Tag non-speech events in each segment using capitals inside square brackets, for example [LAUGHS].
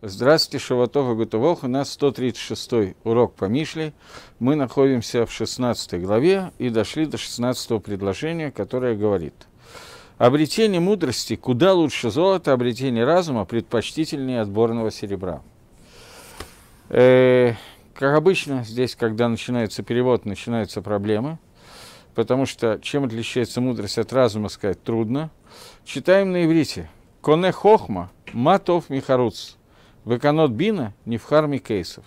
Здравствуйте, Шаватова Гутовох. У нас 136 урок по Мишле. Мы находимся в 16 главе и дошли до 16 предложения, которое говорит. Обретение мудрости куда лучше золота, обретение разума предпочтительнее отборного серебра. Э, как обычно, здесь, когда начинается перевод, начинаются проблемы, потому что чем отличается мудрость от разума, сказать трудно. Читаем на иврите. Коне хохма, матов михаруц Баканот Бина не в харме кейсов.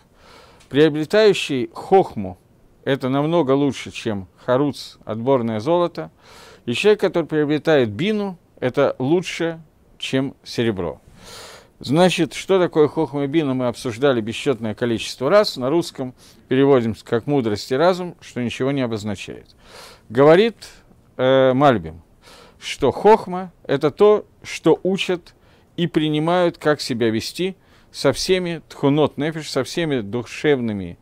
Приобретающий хохму – это намного лучше, чем харуц, отборное золото. И человек, который приобретает бину, это лучше, чем серебро. Значит, что такое хохма и бина, мы обсуждали бесчетное количество раз. На русском переводим как мудрость и разум, что ничего не обозначает. Говорит э, Мальбим, что хохма – это то, что учат и принимают, как себя вести – со всеми тхунот нефиш, со всеми душевными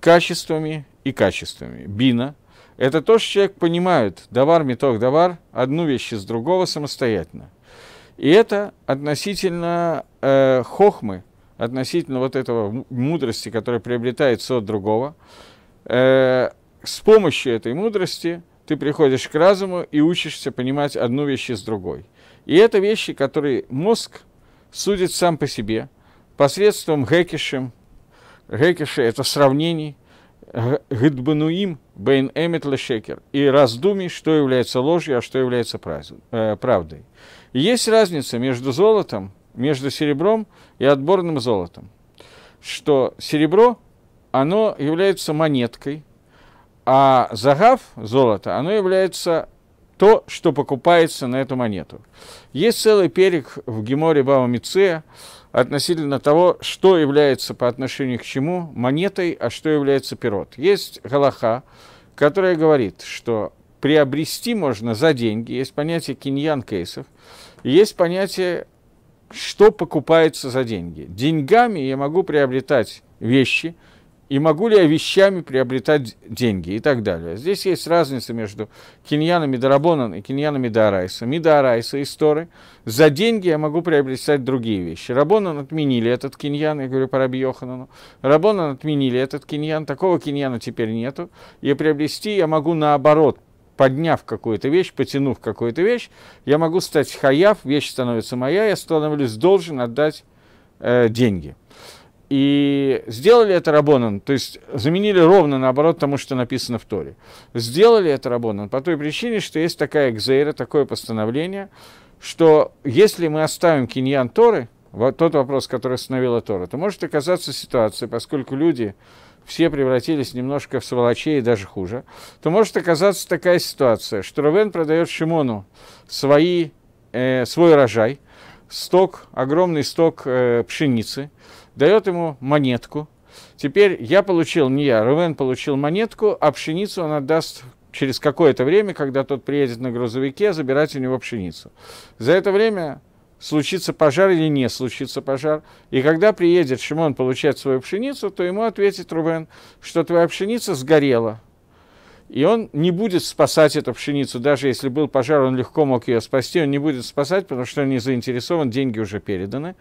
качествами и качествами. Бина – это то, что человек понимает давар, меток, давар, одну вещь из другого самостоятельно. И это относительно э, хохмы, относительно вот этого мудрости, которая приобретается от другого. Э, с помощью этой мудрости ты приходишь к разуму и учишься понимать одну вещь из другой. И это вещи, которые мозг судит сам по себе – посредством Гекишем, Гекиши – это сравнений, Гидбануим, Бейн Эмит Лешекер, и раздуми, что является ложью, а что является э, правдой. И есть разница между золотом, между серебром и отборным золотом, что серебро, оно является монеткой, а загав, золото, оно является то, что покупается на эту монету. Есть целый перек в Геморе Бава Мицея, относительно того, что является по отношению к чему монетой, а что является пирот. Есть галаха, которая говорит, что приобрести можно за деньги, есть понятие киньян кейсов, есть понятие, что покупается за деньги. Деньгами я могу приобретать вещи – и могу ли я вещами приобретать деньги и так далее. Здесь есть разница между киньянами Дарабонан и киньянами Дарайса. Мидарайса из Торы. За деньги я могу приобретать другие вещи. Рабонан отменили этот киньян, я говорю по Раби Йоханану. Рабонан отменили этот киньян, такого киньяна теперь нету. И приобрести я могу наоборот, подняв какую-то вещь, потянув какую-то вещь, я могу стать хаяв, вещь становится моя, я становлюсь должен отдать э, деньги. И сделали это Рабонан, то есть заменили ровно наоборот тому, что написано в Торе. Сделали это Рабонан по той причине, что есть такая экзейра, такое постановление, что если мы оставим киньян Торы, вот тот вопрос, который остановила Тора, то может оказаться ситуация, поскольку люди все превратились немножко в сволочей и даже хуже, то может оказаться такая ситуация, что Рувен продает Шимону свои, э, свой урожай, сток, огромный сток э, пшеницы – дает ему монетку. Теперь я получил, не я, Рувен получил монетку, а пшеницу он отдаст через какое-то время, когда тот приедет на грузовике, забирать у него пшеницу. За это время случится пожар или не случится пожар. И когда приедет Шимон получать свою пшеницу, то ему ответит Рубен, что твоя пшеница сгорела. И он не будет спасать эту пшеницу, даже если был пожар, он легко мог ее спасти, он не будет спасать, потому что он не заинтересован, деньги уже переданы.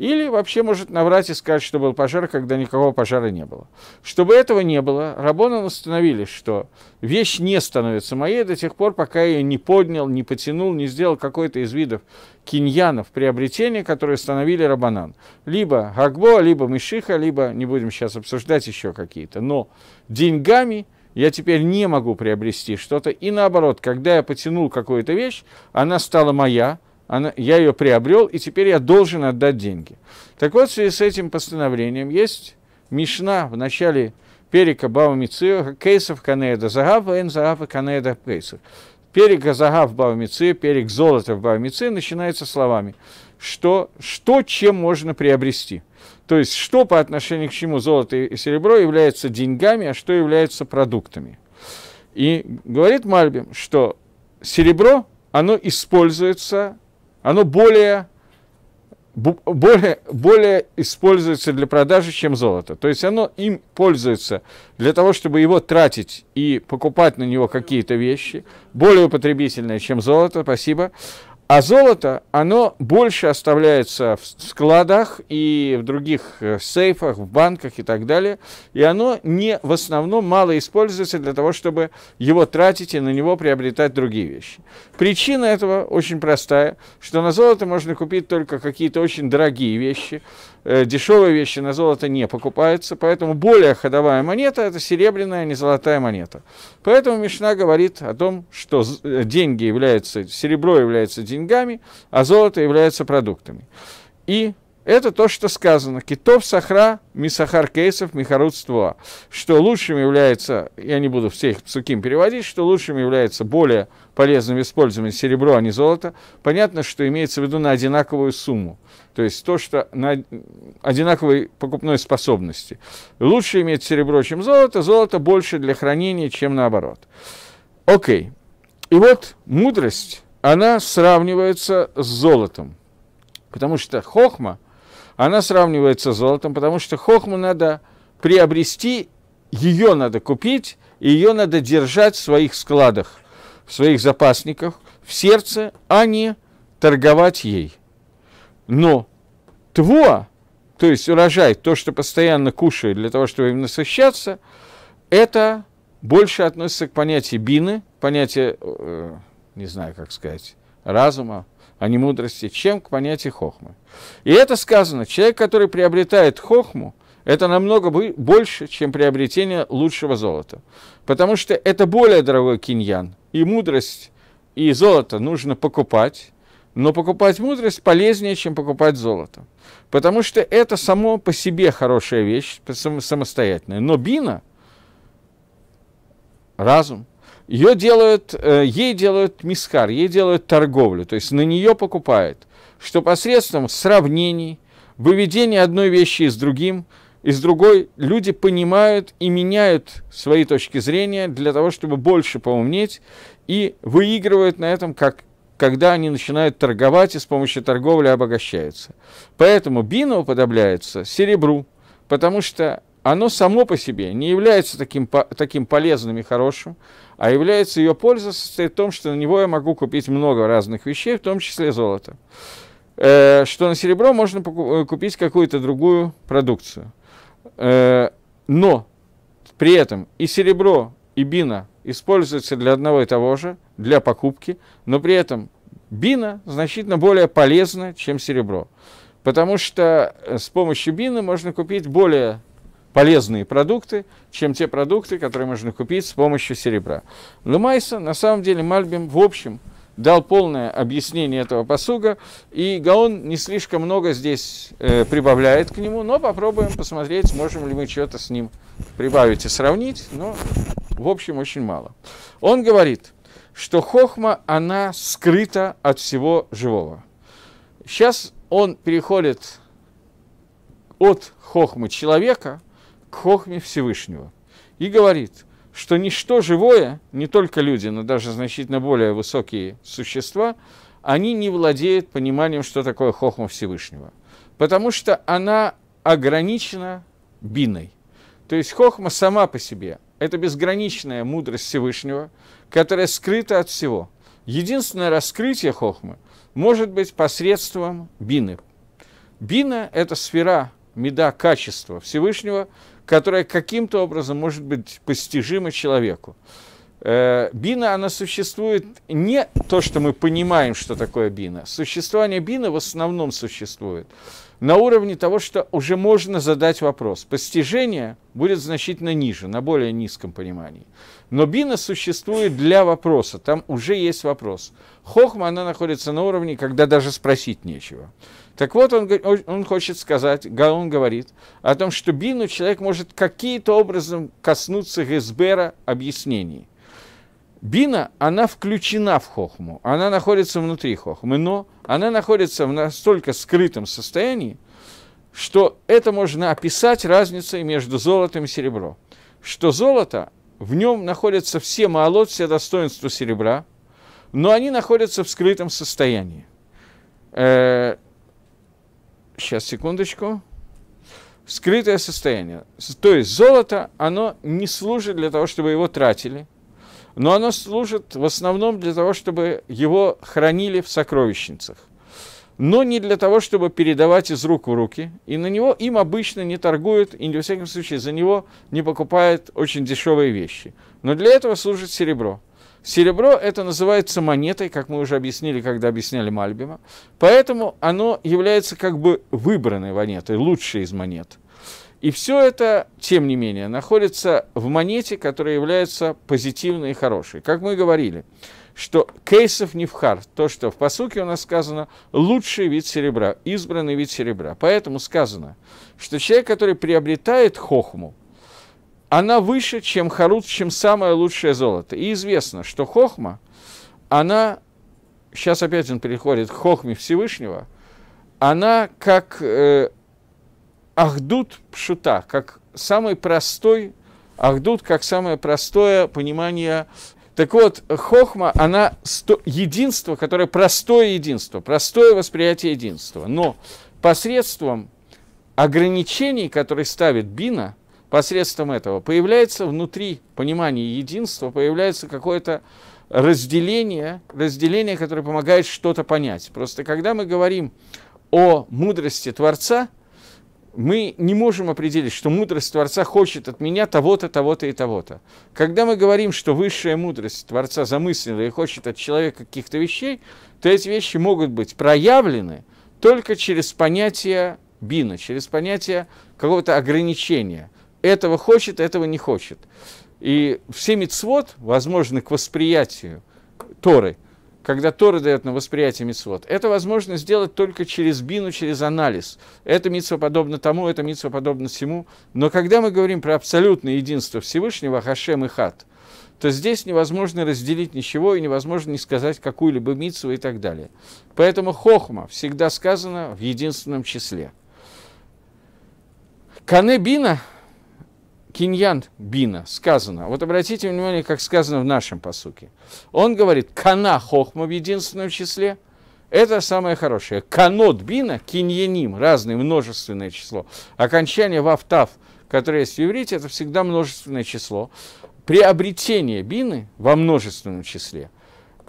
Или вообще может наврать и сказать, что был пожар, когда никакого пожара не было. Чтобы этого не было, Рабонан установили, что вещь не становится моей до тех пор, пока я ее не поднял, не потянул, не сделал какой-то из видов киньянов приобретения, которые установили Рабанан. Либо Гагбо, либо Мишиха, либо, не будем сейчас обсуждать еще какие-то, но деньгами – я теперь не могу приобрести что-то. И наоборот, когда я потянул какую-то вещь, она стала моя, она, я ее приобрел, и теперь я должен отдать деньги. Так вот, в связи с этим постановлением есть Мишна в начале Перика Баумицио, Кейсов Канеда Загав, Эн Загав и Канеда Кейсов. Перик Загав Баумицио, Перик Золото в Баумицио начинается словами, что, что чем можно приобрести. То есть, что по отношению к чему золото и серебро является деньгами, а что является продуктами. И говорит Мальбим, что серебро, оно используется оно более, более, более используется для продажи, чем золото. То есть оно им пользуется для того, чтобы его тратить и покупать на него какие-то вещи, более употребительное, чем золото, спасибо. А золото, оно больше оставляется в складах и в других э, сейфах, в банках и так далее. И оно не в основном мало используется для того, чтобы его тратить и на него приобретать другие вещи. Причина этого очень простая, что на золото можно купить только какие-то очень дорогие вещи, Э, дешевые вещи на золото не покупаются, поэтому более ходовая монета – это серебряная, а не золотая монета. Поэтому Мишна говорит о том, что э, деньги являются, серебро является деньгами, а золото является продуктами. И это то, что сказано. Китов сахра, мисахар кейсов, михарудство. Что лучшим является, я не буду все их псуким переводить, что лучшим является более полезным использование серебро, а не золото. Понятно, что имеется в виду на одинаковую сумму. То есть то, что на одинаковой покупной способности. Лучше иметь серебро, чем золото. Золото больше для хранения, чем наоборот. Окей. И вот мудрость, она сравнивается с золотом. Потому что хохма – она сравнивается с золотом, потому что хохму надо приобрести, ее надо купить, и ее надо держать в своих складах, в своих запасниках, в сердце, а не торговать ей. Но тво, то есть урожай, то, что постоянно кушают для того, чтобы им насыщаться, это больше относится к понятию бины, понятию, э, не знаю, как сказать, разума, а не мудрости, чем к понятию хохмы. И это сказано, человек, который приобретает хохму, это намного больше, чем приобретение лучшего золота. Потому что это более дорогой киньян. И мудрость, и золото нужно покупать, но покупать мудрость полезнее, чем покупать золото. Потому что это само по себе хорошая вещь, самостоятельная. Но бина, разум, ее делают, э, ей делают мискар, ей делают торговлю, то есть на нее покупают, что посредством сравнений, выведения одной вещи из другим, из другой люди понимают и меняют свои точки зрения для того, чтобы больше поумнеть и выигрывают на этом, как, когда они начинают торговать и с помощью торговли обогащаются. Поэтому бина уподобляется серебру, потому что оно само по себе не является таким, таким полезным и хорошим, а является ее польза состоит в том, что на него я могу купить много разных вещей, в том числе золото. Э, что на серебро можно э, купить какую-то другую продукцию. Э, но при этом и серебро, и бина используются для одного и того же, для покупки, но при этом бина значительно более полезна, чем серебро. Потому что э, с помощью бина можно купить более полезные продукты, чем те продукты, которые можно купить с помощью серебра. Лумайса, на самом деле, Мальбим в общем дал полное объяснение этого посуга, и Гаон не слишком много здесь э, прибавляет к нему, но попробуем посмотреть, можем ли мы что-то с ним прибавить и сравнить, но в общем очень мало. Он говорит, что хохма, она скрыта от всего живого. Сейчас он переходит от хохмы человека – к хохме Всевышнего и говорит, что ничто живое, не только люди, но даже значительно более высокие существа, они не владеют пониманием, что такое хохма Всевышнего, потому что она ограничена биной. То есть хохма сама по себе – это безграничная мудрость Всевышнего, которая скрыта от всего. Единственное раскрытие хохмы может быть посредством бины. Бина – это сфера меда качества Всевышнего – которая каким-то образом может быть постижима человеку. Э, бина, она существует не то, что мы понимаем, что такое бина. Существование бина в основном существует на уровне того, что уже можно задать вопрос. Постижение будет значительно ниже, на более низком понимании. Но бина существует для вопроса, там уже есть вопрос. Хохма, она находится на уровне, когда даже спросить нечего. Так вот, он, он хочет сказать, Гаон говорит о том, что Бину человек может каким-то образом коснуться Гесбера объяснений. Бина, она включена в хохму, она находится внутри хохмы, но она находится в настолько скрытом состоянии, что это можно описать разницей между золотом и серебром. Что золото, в нем находятся все маалот, все достоинства серебра, но они находятся в скрытом состоянии. Э, Сейчас, секундочку. Скрытое состояние. То есть золото, оно не служит для того, чтобы его тратили, но оно служит в основном для того, чтобы его хранили в сокровищницах но не для того, чтобы передавать из рук в руки. И на него им обычно не торгуют, и во всяком случае за него не покупают очень дешевые вещи. Но для этого служит серебро. Серебро это называется монетой, как мы уже объяснили, когда объясняли Мальбима. Поэтому оно является как бы выбранной монетой, лучшей из монет. И все это, тем не менее, находится в монете, которая является позитивной и хорошей. Как мы говорили, что кейсов не в вхар, то, что в посуке у нас сказано лучший вид серебра, избранный вид серебра. Поэтому сказано, что человек, который приобретает хохму, она выше, чем Харут, чем самое лучшее золото. И известно, что Хохма, она, сейчас опять он переходит к Хохме Всевышнего, она как э, Ахдут Пшута, как самый простой, Ахдут как самое простое понимание. Так вот, Хохма, она сто, единство, которое простое единство, простое восприятие единства. Но посредством ограничений, которые ставит Бина – посредством этого появляется внутри понимание единства, появляется какое-то разделение, разделение, которое помогает что-то понять. Просто когда мы говорим о мудрости Творца, мы не можем определить, что мудрость Творца хочет от меня того-то, того-то и того-то. Когда мы говорим, что высшая мудрость Творца замыслила и хочет от человека каких-то вещей, то эти вещи могут быть проявлены только через понятие бина, через понятие какого-то ограничения – этого хочет, этого не хочет. И все мицвод возможны к восприятию Торы, когда Тора дает на восприятие мицвод. Это возможно сделать только через бину, через анализ. Это митсва подобно тому, это митсва подобно всему. Но когда мы говорим про абсолютное единство Всевышнего, Хашем и Хат, то здесь невозможно разделить ничего и невозможно не сказать какую-либо митсу и так далее. Поэтому хохма всегда сказано в единственном числе. Кане бина Киньян Бина сказано, вот обратите внимание, как сказано в нашем посуке. Он говорит, кана хохма в единственном числе, это самое хорошее. Канот бина, киньяним, разное множественное число. Окончание вавтав, которое есть в иврите, это всегда множественное число. Приобретение бины во множественном числе,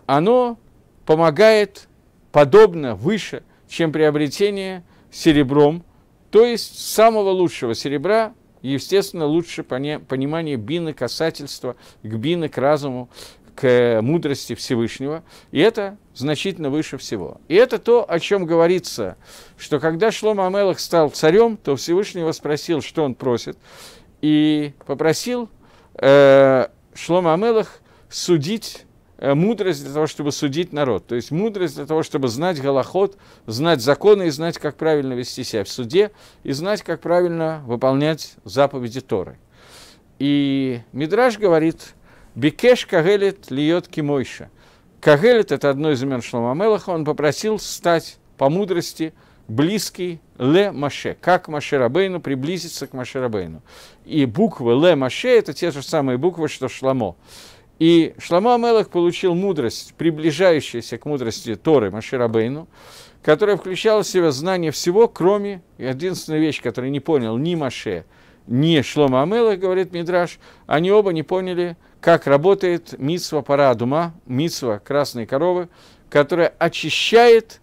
оно помогает подобно, выше, чем приобретение серебром, то есть самого лучшего серебра естественно, лучше понимание бины касательства к бины, к разуму, к э, мудрости Всевышнего. И это значительно выше всего. И это то, о чем говорится, что когда Шлома Амелах стал царем, то Всевышний его спросил, что он просит, и попросил э, Шлома Амелах судить Э, мудрость для того, чтобы судить народ. То есть мудрость для того, чтобы знать голоход, знать законы и знать, как правильно вести себя в суде, и знать, как правильно выполнять заповеди Торы. И Мидраш говорит, «Бекеш кагелит льет кимойша». Кагелит – это одно из имен Мелаха. он попросил стать по мудрости близкий Ле Маше, как Маше Рабейну приблизиться к Маше Рабейну. И буквы Ле Маше – это те же самые буквы, что Шламо. И Шламо Амелах получил мудрость, приближающуюся к мудрости Торы Маширабейну, которая включала в себя знание всего, кроме единственной вещи, которую не понял ни Маше, ни Шлома Амелах, говорит Мидраш, они оба не поняли, как работает митсва парадума, митсва красной коровы, которая очищает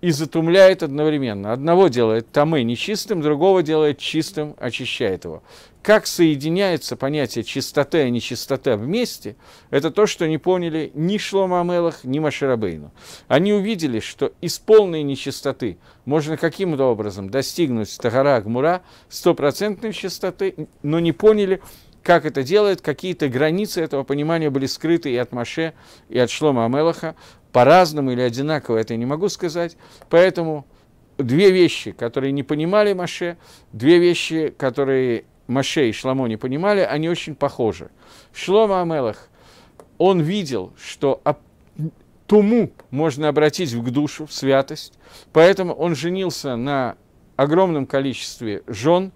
и затумляет одновременно. Одного делает тамы нечистым, другого делает чистым, очищает его как соединяется понятие чистоты и нечистоты вместе, это то, что не поняли ни Шлома Амелах, ни Маширабейну. Они увидели, что из полной нечистоты можно каким-то образом достигнуть Тагара Гмура, стопроцентной чистоты, но не поняли, как это делает, какие-то границы этого понимания были скрыты и от Маше, и от Шлома Амелаха. По-разному или одинаково это я не могу сказать. Поэтому две вещи, которые не понимали Маше, две вещи, которые Маше и Шламо не понимали, они очень похожи. Шлома Амелах, он видел, что туму можно обратить в душу, в святость, поэтому он женился на огромном количестве жен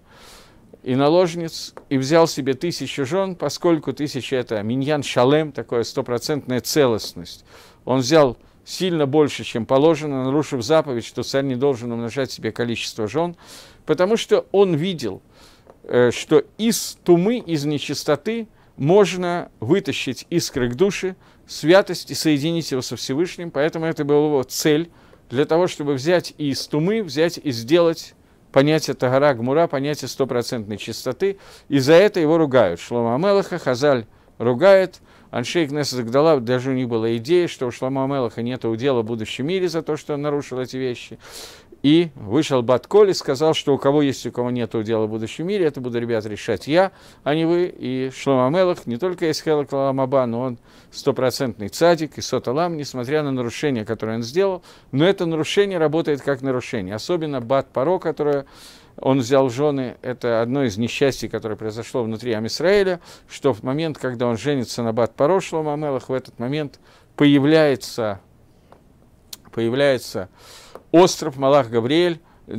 и наложниц, и взял себе тысячу жен, поскольку тысяча – это миньян шалем, такая стопроцентная целостность. Он взял сильно больше, чем положено, нарушив заповедь, что царь не должен умножать себе количество жен, потому что он видел – Э, что из тумы, из нечистоты можно вытащить искры к душе, святость и соединить его со Всевышним. Поэтому это была его цель для того, чтобы взять и из тумы, взять и сделать понятие Тагара Гмура, понятие стопроцентной чистоты. И за это его ругают. Шлома Амелаха, Хазаль ругает. Аншейк Гнесса Загдала, даже у них была идея, что у Шлома Амелаха нет удела в будущем мире за то, что он нарушил эти вещи. И вышел Батколь и сказал, что у кого есть, у кого нет дела в будущем мире, это буду, ребят решать я, а не вы. И Мелах не только Эсхела Каламаба, но он стопроцентный цадик и соталам, несмотря на нарушение, которое он сделал. Но это нарушение работает как нарушение. Особенно Бат-Паро, которое он взял жены, это одно из несчастий, которое произошло внутри Амисраэля, что в момент, когда он женится на Бат-Паро Мелах, в этот момент появляется, появляется остров Малах Гавриэль э,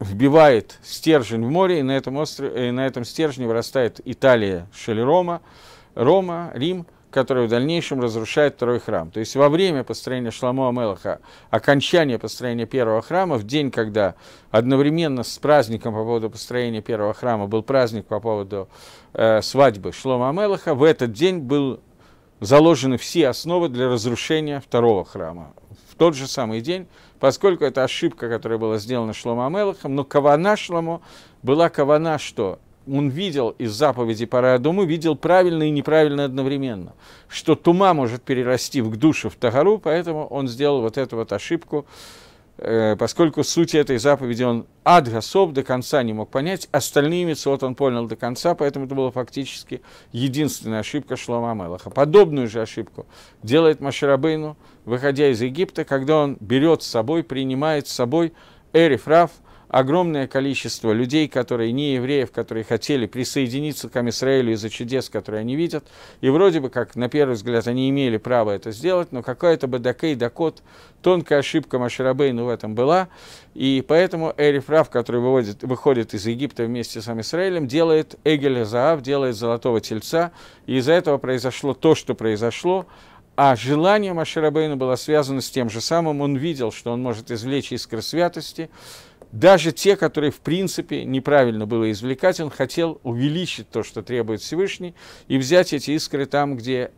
вбивает стержень в море, и на этом, острове, и э, на этом стержне вырастает Италия Шелерома, Рома, Рим, который в дальнейшем разрушает второй храм. То есть во время построения Шламу Амелаха, окончания построения первого храма, в день, когда одновременно с праздником по поводу построения первого храма был праздник по поводу э, свадьбы Шлома Амелаха, в этот день был заложены все основы для разрушения второго храма. В тот же самый день поскольку это ошибка, которая была сделана Шлома Амелахом, но Кавана Шлому была Кавана, что он видел из заповеди Парадумы, видел правильно и неправильно одновременно, что тума может перерасти в душу, в тагару, поэтому он сделал вот эту вот ошибку, э, поскольку суть этой заповеди он адгасоб до конца не мог понять, остальные митцвот он понял до конца, поэтому это была фактически единственная ошибка Шлома Амелаха. Подобную же ошибку делает Маширабейну – выходя из Египта, когда он берет с собой, принимает с собой Эрифраф, огромное количество людей, которые не евреев, которые хотели присоединиться к Амисраилю из-за чудес, которые они видят. И вроде бы, как на первый взгляд, они имели право это сделать, но какая-то бадакей, дакот, тонкая ошибка Маширабейну в этом была. И поэтому Эрифраф, который выводит, выходит из Египта вместе с Амисраилем, делает Эгеля Заав, делает Золотого Тельца. И из-за этого произошло то, что произошло. А желание Маширабейна было связано с тем же самым. Он видел, что он может извлечь искры святости. Даже те, которые, в принципе, неправильно было извлекать, он хотел увеличить то, что требует Всевышний, и взять эти искры там, где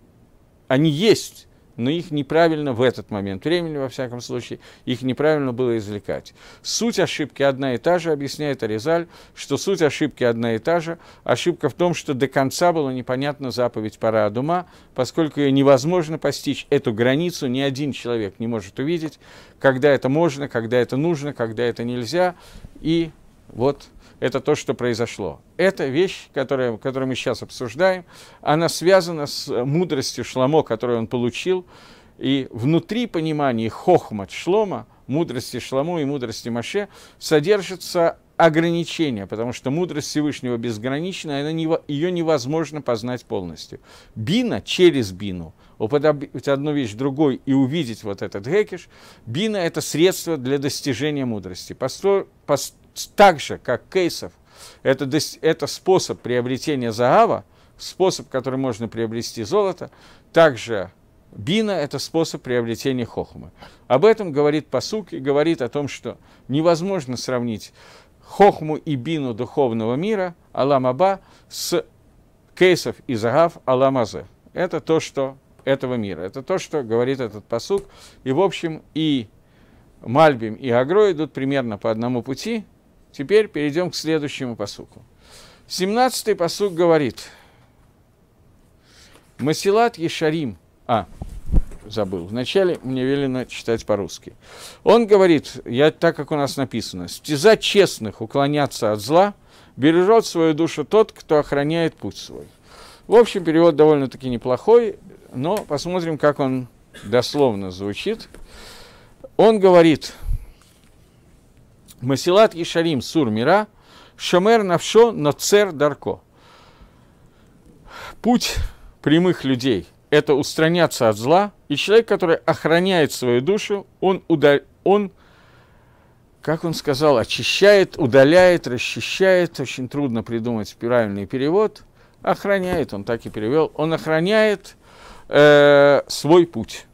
они есть, но их неправильно в этот момент времени, во всяком случае, их неправильно было извлекать. Суть ошибки одна и та же, объясняет Аризаль, что суть ошибки одна и та же. Ошибка в том, что до конца была непонятна заповедь пара Адума, поскольку ее невозможно постичь, эту границу ни один человек не может увидеть, когда это можно, когда это нужно, когда это нельзя, и вот это то, что произошло. Эта вещь, которая, которую мы сейчас обсуждаем, она связана с э, мудростью Шломо, которую он получил, и внутри понимания хохмат Шлома, мудрости Шламу и мудрости Маше, содержится ограничение, потому что мудрость Всевышнего безгранична, она не, ее невозможно познать полностью. Бина через бину, уподобить одну вещь другой и увидеть вот этот гекиш, бина – это средство для достижения мудрости. Посто, пост, так же, как кейсов, это, это способ приобретения заава, способ, который можно приобрести золото, также бина – это способ приобретения хохмы. Об этом говорит посук и говорит о том, что невозможно сравнить хохму и бину духовного мира, Аламаба, с кейсов и загав Аламазе. Это то, что этого мира. Это то, что говорит этот посук. И, в общем, и Мальбим, и Агро идут примерно по одному пути, Теперь перейдем к следующему посуку. 17-й посук говорит, Масилат Ешарим, а, забыл. Вначале мне велено читать по-русски. Он говорит, я, так как у нас написано, «Стеза честных уклоняться от зла, бережет свою душу тот, кто охраняет путь свой». В общем, перевод довольно-таки неплохой, но посмотрим, как он дословно звучит. Он говорит, Масилат Ешарим Сур Мира, Шамер Навшо Нацер Дарко. Путь прямых людей – это устраняться от зла, и человек, который охраняет свою душу, он, удар... он как он сказал, очищает, удаляет, расчищает, очень трудно придумать правильный перевод, охраняет, он так и перевел, он охраняет э, свой путь.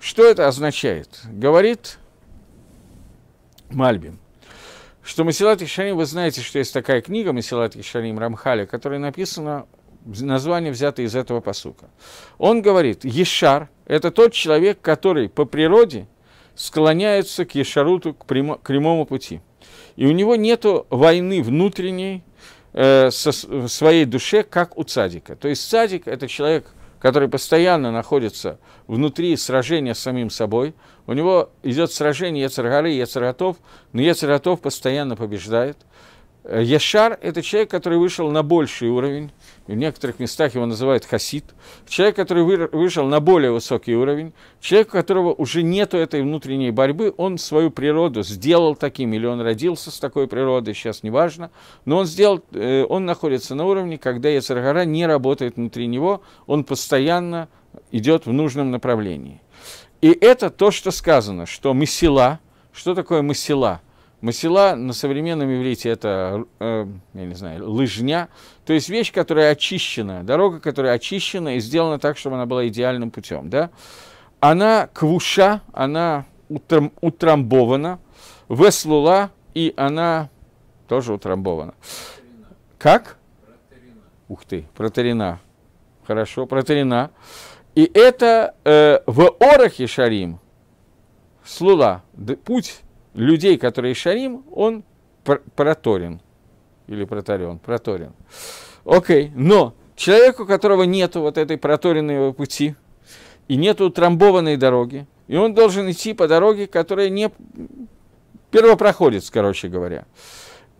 Что это означает? Говорит Мальбин. Что Масилат Ишарим, вы знаете, что есть такая книга Масилат Ишарим Рамхаля, которая написана, название взято из этого посука. Он говорит, Ешар – это тот человек, который по природе склоняется к Ешаруту, к, прямо, к прямому пути. И у него нет войны внутренней э, со, своей душе, как у цадика. То есть цадик – это человек – который постоянно находится внутри сражения с самим собой. У него идет сражение Ецаргары и Ецарготов, но Ецарготов постоянно побеждает. Яшар э, – это человек, который вышел на больший уровень, в некоторых местах его называют хасид, человек, который вышел на более высокий уровень, человек, у которого уже нет этой внутренней борьбы, он свою природу сделал таким, или он родился с такой природой, сейчас неважно, но он, сделал, э, он находится на уровне, когда Яцергара не работает внутри него, он постоянно идет в нужном направлении. И это то, что сказано, что мысила, что такое мысила – Масила на современном иврите это, э, я не знаю, лыжня. То есть вещь, которая очищена, дорога, которая очищена и сделана так, чтобы она была идеальным путем. Да? Она квуша, она утрам, утрамбована, веслула, и она тоже утрамбована. Протарина. Как? Протарина. Ух ты, протерина, Хорошо, протерина. И это э, в орахе шарим, слула, путь людей, которые шарим, он пр- проторен. Или проторен, проторен. Окей, но человеку, у которого нету вот этой проторенной его пути, и нету трамбованной дороги, и он должен идти по дороге, которая не первопроходец, короче говоря.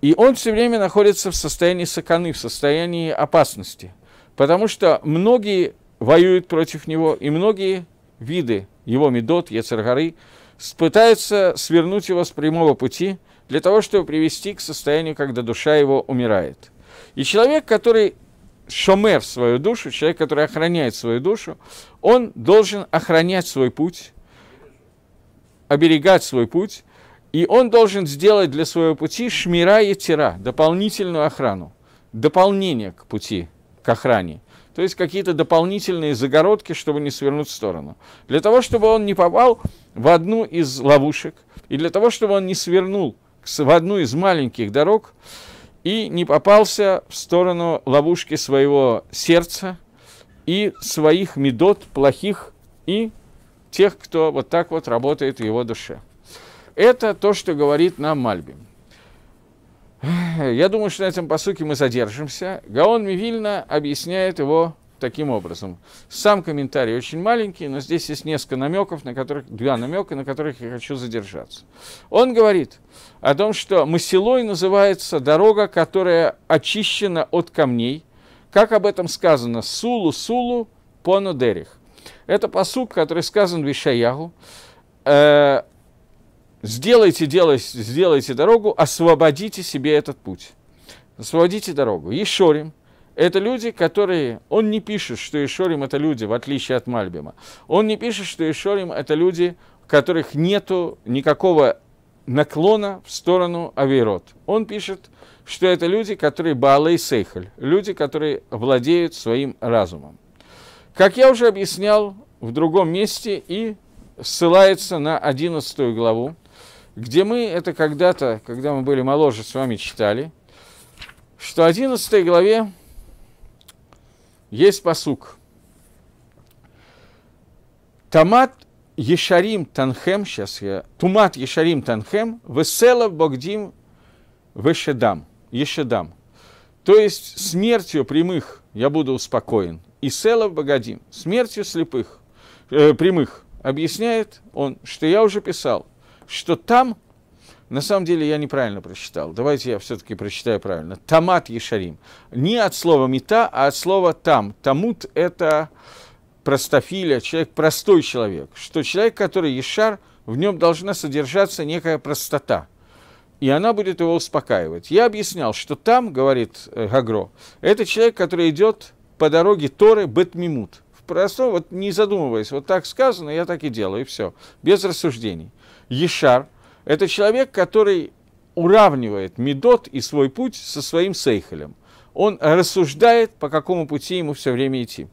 И он все время находится в состоянии саканы, в состоянии опасности. Потому что многие воюют против него, и многие виды его медот, яцергары, пытается свернуть его с прямого пути для того, чтобы привести к состоянию, когда душа его умирает. И человек, который шомер свою душу, человек, который охраняет свою душу, он должен охранять свой путь, оберегать свой путь, и он должен сделать для своего пути шмира и тира, дополнительную охрану, дополнение к пути, к охране. То есть какие-то дополнительные загородки, чтобы не свернуть в сторону. Для того, чтобы он не попал в одну из ловушек, и для того, чтобы он не свернул в одну из маленьких дорог и не попался в сторону ловушки своего сердца и своих медот плохих и тех, кто вот так вот работает в его душе. Это то, что говорит нам Мальбим. Я думаю, что на этом посуке мы задержимся. Гаон Мивильна объясняет его таким образом. Сам комментарий очень маленький, но здесь есть несколько намеков, на которых, два намека, на которых я хочу задержаться. Он говорит о том, что Масилой называется дорога, которая очищена от камней. Как об этом сказано? Сулу, сулу, пону дерих. Это посук, который сказан в Ишаягу. Э, Сделайте, делайте, сделайте дорогу, освободите себе этот путь. Освободите дорогу. Ешорим – это люди, которые… Он не пишет, что Ешорим – это люди, в отличие от Мальбима. Он не пишет, что Ешорим – это люди, у которых нету никакого наклона в сторону Авейрот. Он пишет, что это люди, которые Баалей Сейхаль, люди, которые владеют своим разумом. Как я уже объяснял в другом месте и ссылается на 11 главу, где мы это когда-то, когда мы были моложе, с вами читали, что в 11 главе есть посук. Тамат Ешарим Танхем, сейчас я, Тумат Ешарим Танхем, Весела Богдим Вешедам, Ешедам. То есть смертью прямых я буду успокоен. И Селов Богодим, смертью слепых, э, прямых, объясняет он, что я уже писал – что там, на самом деле я неправильно прочитал, давайте я все-таки прочитаю правильно, тамат ешарим, не от слова мета, а от слова там, тамут это простофилия, человек, простой человек, что человек, который ешар, в нем должна содержаться некая простота, и она будет его успокаивать. Я объяснял, что там, говорит э, Гагро, это человек, который идет по дороге Торы Бетмимут. В простом, вот не задумываясь, вот так сказано, я так и делаю, и все, без рассуждений. Ешар – это человек, который уравнивает Медот и свой путь со своим Сейхелем. Он рассуждает, по какому пути ему все время идти.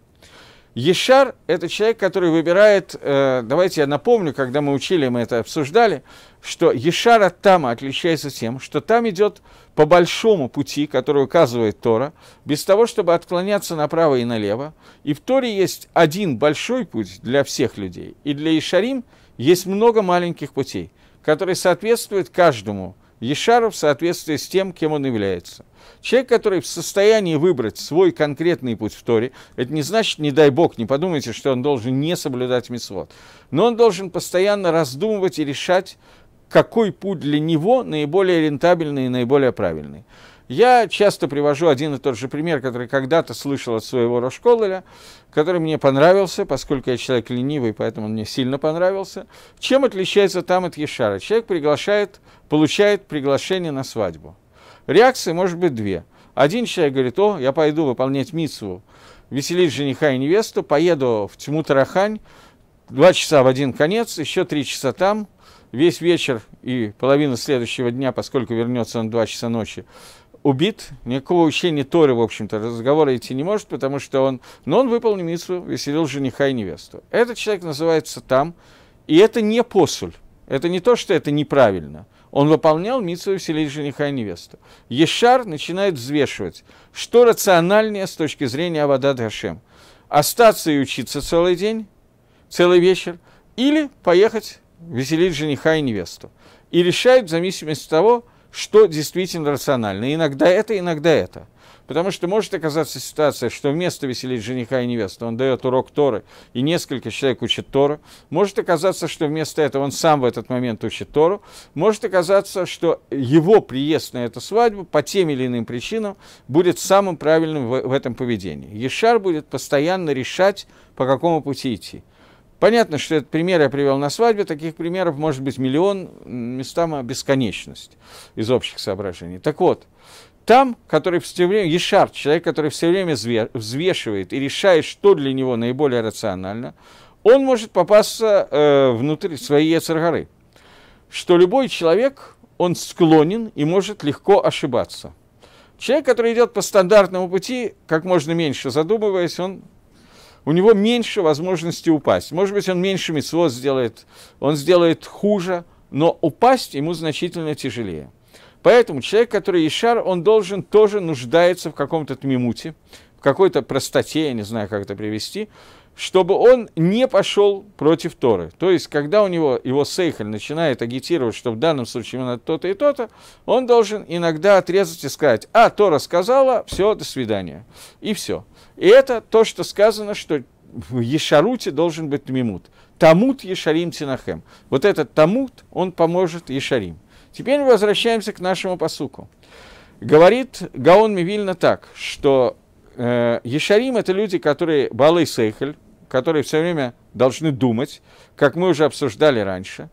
Ешар – это человек, который выбирает, э, давайте я напомню, когда мы учили, мы это обсуждали, что Ешар от Тама отличается тем, что там идет по большому пути, который указывает Тора, без того, чтобы отклоняться направо и налево. И в Торе есть один большой путь для всех людей, и для Ешарим. Есть много маленьких путей, которые соответствуют каждому Ешару в соответствии с тем, кем он является. Человек, который в состоянии выбрать свой конкретный путь в Торе, это не значит, не дай бог, не подумайте, что он должен не соблюдать мисвод. Но он должен постоянно раздумывать и решать, какой путь для него наиболее рентабельный и наиболее правильный. Я часто привожу один и тот же пример, который когда-то слышал от своего Рошколеля, который мне понравился, поскольку я человек ленивый, поэтому он мне сильно понравился. Чем отличается там от Ешара? Человек приглашает, получает приглашение на свадьбу. Реакции может быть две. Один человек говорит, о, я пойду выполнять митсву, веселить жениха и невесту, поеду в тьму Тарахань, два часа в один конец, еще три часа там, весь вечер и половину следующего дня, поскольку вернется он два часа ночи, убит, никакого учения Торы, в общем-то, разговора идти не может, потому что он, но он выполнил митсу, веселил жениха и невесту. Этот человек называется там, и это не посуль. Это не то, что это неправильно. Он выполнял митсу веселить жениха и невесту. Ешар начинает взвешивать, что рациональнее с точки зрения Авадат Гашем. Остаться и учиться целый день, целый вечер, или поехать веселить жениха и невесту. И решает в зависимости от того, что действительно рационально. Иногда это, иногда это. Потому что может оказаться ситуация, что вместо веселить жениха и невесту он дает урок Торы, и несколько человек учат Тору. Может оказаться, что вместо этого он сам в этот момент учит Тору. Может оказаться, что его приезд на эту свадьбу по тем или иным причинам будет самым правильным в, в этом поведении. Ешар будет постоянно решать, по какому пути идти. Понятно, что этот пример я привел на свадьбе, таких примеров может быть миллион, местам а, бесконечность из общих соображений. Так вот, там, который все время, Ешар, человек, который все время взвешивает и решает, что для него наиболее рационально, он может попасться э, внутрь своей Ецаргары. Что любой человек, он склонен и может легко ошибаться. Человек, который идет по стандартному пути, как можно меньше задумываясь, он у него меньше возможности упасть. Может быть, он меньше мецвод сделает, он сделает хуже, но упасть ему значительно тяжелее. Поэтому человек, который Ишар, он должен тоже нуждается в каком-то тмимуте, в какой-то простоте, я не знаю, как это привести, чтобы он не пошел против Торы. То есть, когда у него его сейхаль начинает агитировать, что в данном случае именно то-то и то-то, он должен иногда отрезать и сказать, а, Тора сказала, все, до свидания. И все. И это то, что сказано, что в Ешаруте должен быть Тмимут. Тамут Ешарим Тинахем. Вот этот Тамут, он поможет Ешарим. Теперь мы возвращаемся к нашему посуку. Говорит Гаон Мивильна так, что э, Ешарим это люди, которые балы сейхль, которые все время должны думать, как мы уже обсуждали раньше.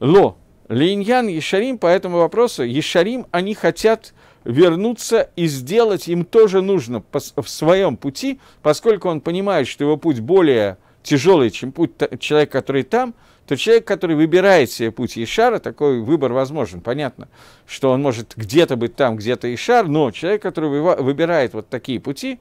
Ло, Линьян Ешарим по этому вопросу, Ешарим, они хотят вернуться и сделать им тоже нужно в своем пути, поскольку он понимает, что его путь более тяжелый, чем путь человека, который там, то человек, который выбирает себе путь Ишара, такой выбор возможен. Понятно, что он может где-то быть там, где-то Ишар, но человек, который выбирает вот такие пути,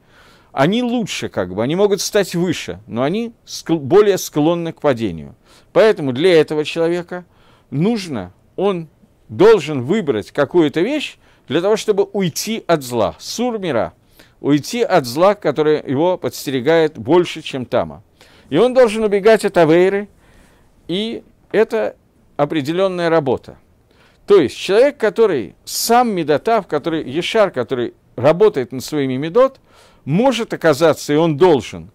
они лучше как бы, они могут стать выше, но они скл- более склонны к падению. Поэтому для этого человека нужно, он должен выбрать какую-то вещь, для того, чтобы уйти от зла, Сурмира, уйти от зла, которое его подстерегает больше, чем тама. И он должен убегать от авейры, и это определенная работа. То есть человек, который сам медотав, который ешар, который работает над своими медот, может оказаться, и он должен –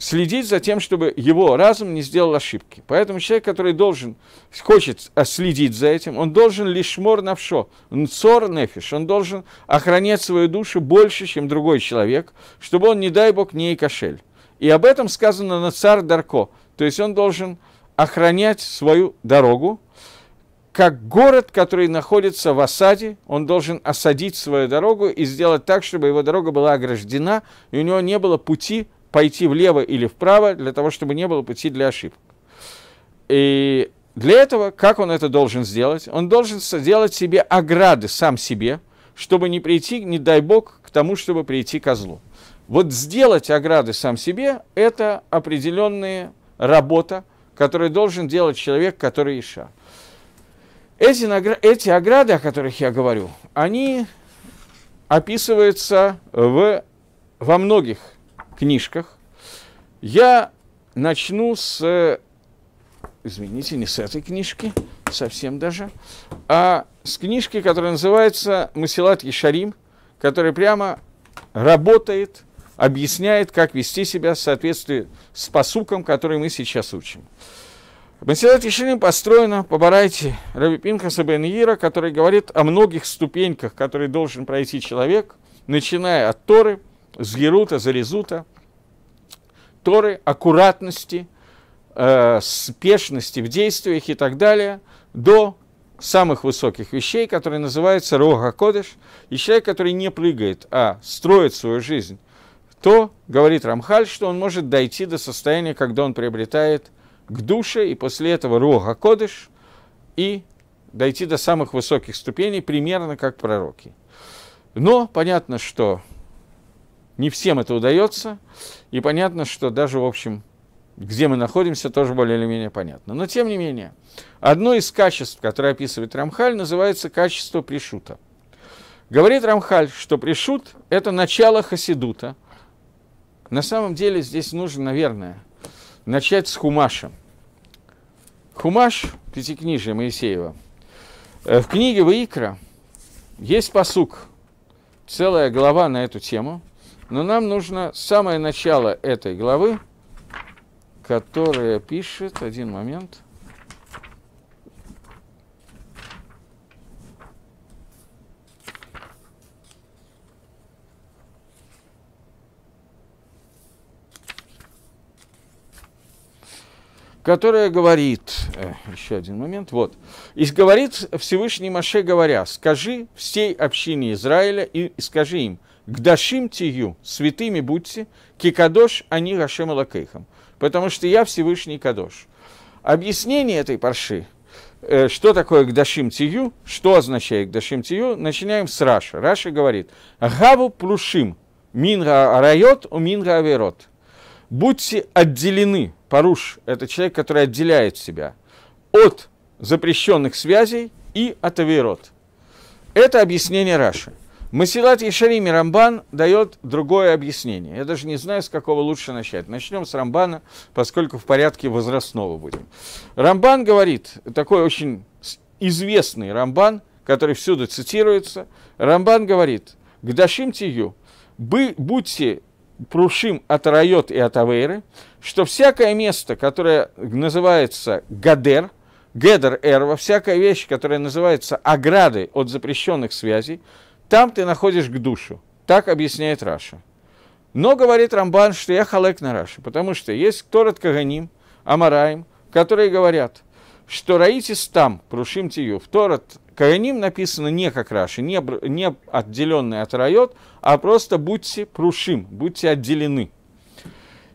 следить за тем, чтобы его разум не сделал ошибки. Поэтому человек, который должен, хочет следить за этим, он должен лишь мор навшо, нцор нефиш, он должен охранять свою душу больше, чем другой человек, чтобы он, не дай бог, не и кошель. И об этом сказано на цар Дарко, то есть он должен охранять свою дорогу, как город, который находится в осаде, он должен осадить свою дорогу и сделать так, чтобы его дорога была ограждена, и у него не было пути пойти влево или вправо, для того, чтобы не было пути для ошибок. И для этого, как он это должен сделать? Он должен сделать себе ограды сам себе, чтобы не прийти, не дай бог, к тому, чтобы прийти к злу. Вот сделать ограды сам себе – это определенная работа, которую должен делать человек, который Иша. Эти, награ... эти ограды, о которых я говорю, они описываются в... во многих книжках. Я начну с, э, извините, не с этой книжки, совсем даже, а с книжки, которая называется «Масилат Ешарим», которая прямо работает, объясняет, как вести себя в соответствии с посуком, который мы сейчас учим. Масилат Ешарим построена по барайте Раби Пинхаса бен Ира, который говорит о многих ступеньках, которые должен пройти человек, начиная от Торы, Згерута, Зарезута, Торы, аккуратности, э, спешности в действиях и так далее, до самых высоких вещей, которые называются Рога Кодыш, и человек, который не прыгает, а строит свою жизнь, то, говорит Рамхаль, что он может дойти до состояния, когда он приобретает к душе, и после этого Рога Кодыш, и дойти до самых высоких ступеней, примерно как пророки. Но понятно, что не всем это удается, и понятно, что даже, в общем, где мы находимся, тоже более или менее понятно. Но, тем не менее, одно из качеств, которое описывает Рамхаль, называется качество пришута. Говорит Рамхаль, что пришут – это начало хасидута. На самом деле здесь нужно, наверное, начать с хумаша. Хумаш – пятикнижие Моисеева. Э, в книге Ваикра есть посук, целая глава на эту тему, но нам нужно самое начало этой главы, которая пишет, один момент, которая говорит, э, еще один момент, вот, и говорит Всевышний Маше, говоря, скажи всей общине Израиля и скажи им, Гдашим тию, святыми будьте, кикадош они а Рашем Лакейхам, потому что я Всевышний Кадош. Объяснение этой парши, э, что такое Гдашим тию, что означает Гдашим тию, начинаем с Раша. Раша говорит, Гаву плюшим, минга райот, у минга аверот. Будьте отделены, Паруш – это человек, который отделяет себя от запрещенных связей и от аверот. Это объяснение Раши. Масилат Ишарим и Рамбан дает другое объяснение. Я даже не знаю, с какого лучше начать. Начнем с Рамбана, поскольку в порядке возрастного будем. Рамбан говорит, такой очень известный Рамбан, который всюду цитируется. Рамбан говорит, «Гдашим тию, бы, будьте прушим от Райот и от Авейры, что всякое место, которое называется Гадер – Гедер Эрва, всякая вещь, которая называется оградой от запрещенных связей, там ты находишь к душу. Так объясняет Раша. Но говорит Рамбан, что я халек на Раши, потому что есть Торат Каганим, Амараим, которые говорят, что Раитис там, Прушим Тию, в Торат Каганим написано не как Раши, не, не отделенный от Райот, а просто будьте Прушим, будьте отделены.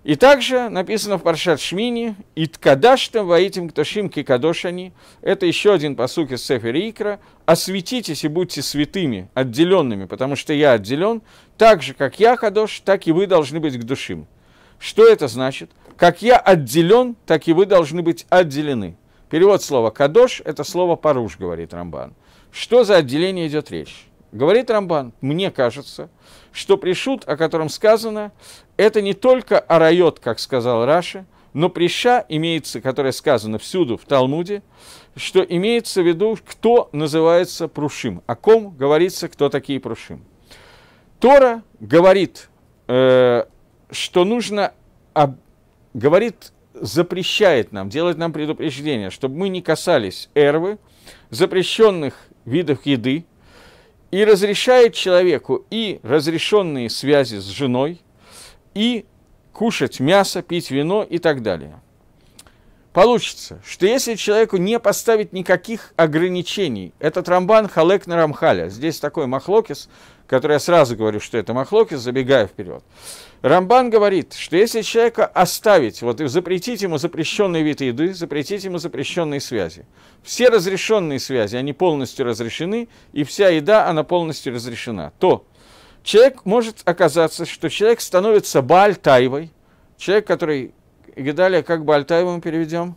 И также написано в Паршат Шмини, «Иткадаштам воитим кташим кикадошани» — это еще один посук из Сефера Икра, «Осветитесь и будьте святыми, отделенными, потому что я отделен, так же, как я, Кадош, так и вы должны быть к душим». Что это значит? Как я отделен, так и вы должны быть отделены. Перевод слова «кадош» — это слово «паруш», говорит Рамбан. Что за отделение идет речь? Говорит Рамбан, мне кажется, что пришут, о котором сказано, это не только арайот, как сказал Раши, но приша имеется, которая сказана всюду в Талмуде, что имеется в виду, кто называется прушим, о ком говорится, кто такие прушим. Тора говорит, э, что нужно, об, говорит, запрещает нам, делает нам предупреждение, чтобы мы не касались эрвы, запрещенных видов еды, и разрешает человеку и разрешенные связи с женой, и кушать мясо, пить вино и так далее получится, что если человеку не поставить никаких ограничений, этот рамбан халек на рамхаля, здесь такой махлокис, который я сразу говорю, что это махлокис, забегая вперед. Рамбан говорит, что если человека оставить, вот и запретить ему запрещенный вид еды, запретить ему запрещенные связи. Все разрешенные связи, они полностью разрешены, и вся еда, она полностью разрешена. То человек может оказаться, что человек становится баль тайвой, человек, который и Гедалия, как бы Альтаеву мы переведем?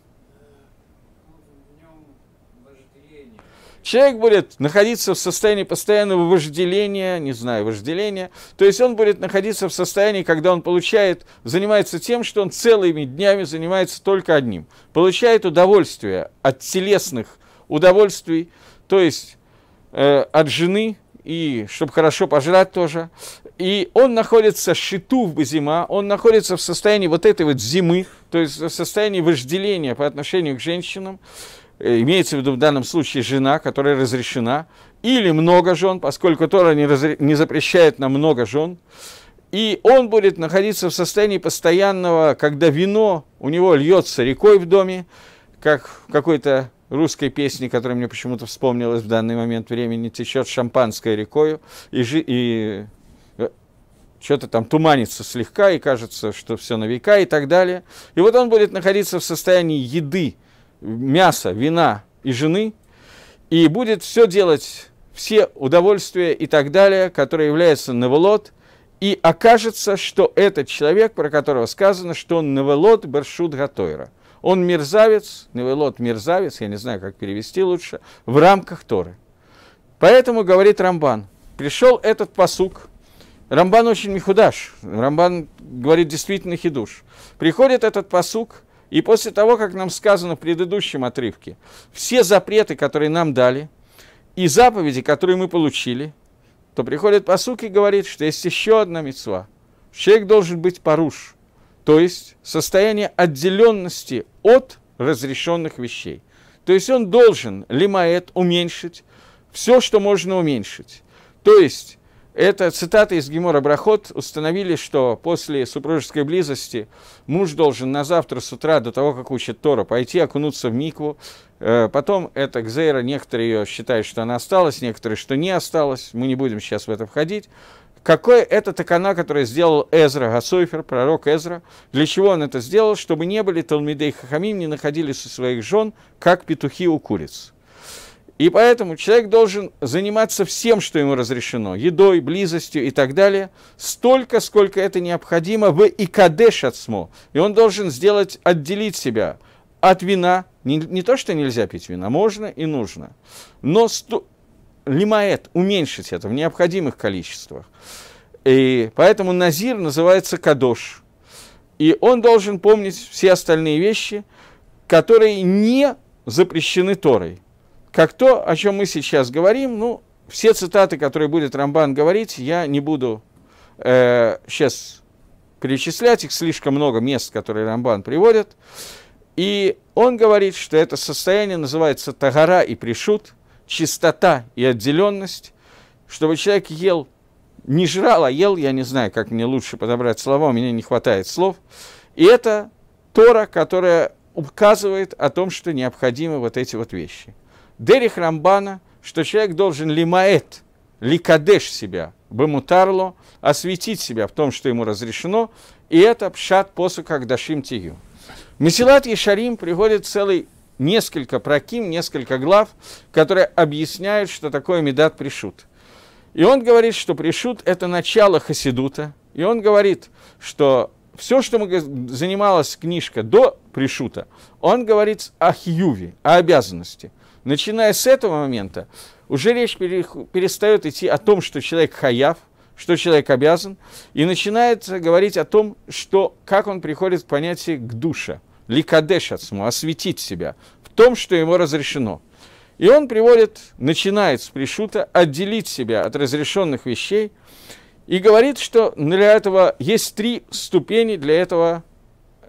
Человек будет находиться в состоянии постоянного вожделения, не знаю, вожделения. То есть он будет находиться в состоянии, когда он получает, занимается тем, что он целыми днями занимается только одним. Получает удовольствие от телесных удовольствий, то есть э, от жены, и чтобы хорошо пожрать тоже, и он находится шиту в зима, он находится в состоянии вот этой вот зимы, то есть в состоянии вожделения по отношению к женщинам, э, имеется в виду в данном случае жена, которая разрешена, или много жен, поскольку Тора не, разре... не запрещает нам много жен, и он будет находиться в состоянии постоянного, когда вино у него льется рекой в доме, как в какой-то русской песне, которая мне почему-то вспомнилась в данный момент времени, течет шампанское рекою, и, жи... и что-то там туманится слегка и кажется, что все на века и так далее. И вот он будет находиться в состоянии еды, мяса, вина и жены, и будет все делать, все удовольствия и так далее, которые являются навелот, и окажется, что этот человек, про которого сказано, что он навелот Баршут Гатойра. Он мерзавец, навелот мерзавец, я не знаю, как перевести лучше, в рамках Торы. Поэтому, говорит Рамбан, пришел этот посук – Рамбан очень михудаш. Рамбан говорит действительно хидуш. Приходит этот посук, и после того, как нам сказано в предыдущем отрывке, все запреты, которые нам дали, и заповеди, которые мы получили, то приходит посук и говорит, что есть еще одна мецва. Человек должен быть поруш, то есть состояние отделенности от разрешенных вещей. То есть он должен лимает уменьшить все, что можно уменьшить. То есть это цитата из Гемора Брахот установили, что после супружеской близости муж должен на завтра с утра, до того, как учит Тора, пойти окунуться в микву. Э, потом эта Гзейра, некоторые ее считают, что она осталась, некоторые, что не осталась. Мы не будем сейчас в это входить. Какое это такана, которое сделал Эзра Гасойфер, пророк Эзра? Для чего он это сделал? Чтобы не были Талмидей Хахамим, не находились у своих жен, как петухи у куриц. И поэтому человек должен заниматься всем, что ему разрешено, едой, близостью и так далее, столько, сколько это необходимо в икадеш отсмо. И он должен сделать, отделить себя от вина. Не, не то, что нельзя пить вина, можно и нужно. Но сту, лимаэт, уменьшить это в необходимых количествах. И поэтому назир называется кадош. И он должен помнить все остальные вещи, которые не запрещены Торой как то, о чем мы сейчас говорим, ну, все цитаты, которые будет Рамбан говорить, я не буду э, сейчас перечислять, их слишком много мест, которые Рамбан приводит. И он говорит, что это состояние называется тагара и пришут, чистота и отделенность, чтобы человек ел, не жрал, а ел, я не знаю, как мне лучше подобрать слова, у меня не хватает слов. И это Тора, которая указывает о том, что необходимы вот эти вот вещи. Дерих Рамбана, что человек должен лимаэт, ликадеш себя, бемутарло, осветить себя в том, что ему разрешено, и это пшат посу как дашим тию. Месилат Ешарим приводит целый несколько проким, несколько глав, которые объясняют, что такое медат пришут. И он говорит, что пришут – это начало хасидута, и он говорит, что все, что мы занималась книжка до Пришута, он говорит о хьюве, о обязанности. Начиная с этого момента, уже речь перестает идти о том, что человек хаяв, что человек обязан, и начинает говорить о том, что, как он приходит к понятию к душе, ликадеш отсму, осветить себя, в том, что ему разрешено. И он приводит, начинает с пришута отделить себя от разрешенных вещей и говорит, что для этого есть три ступени для этого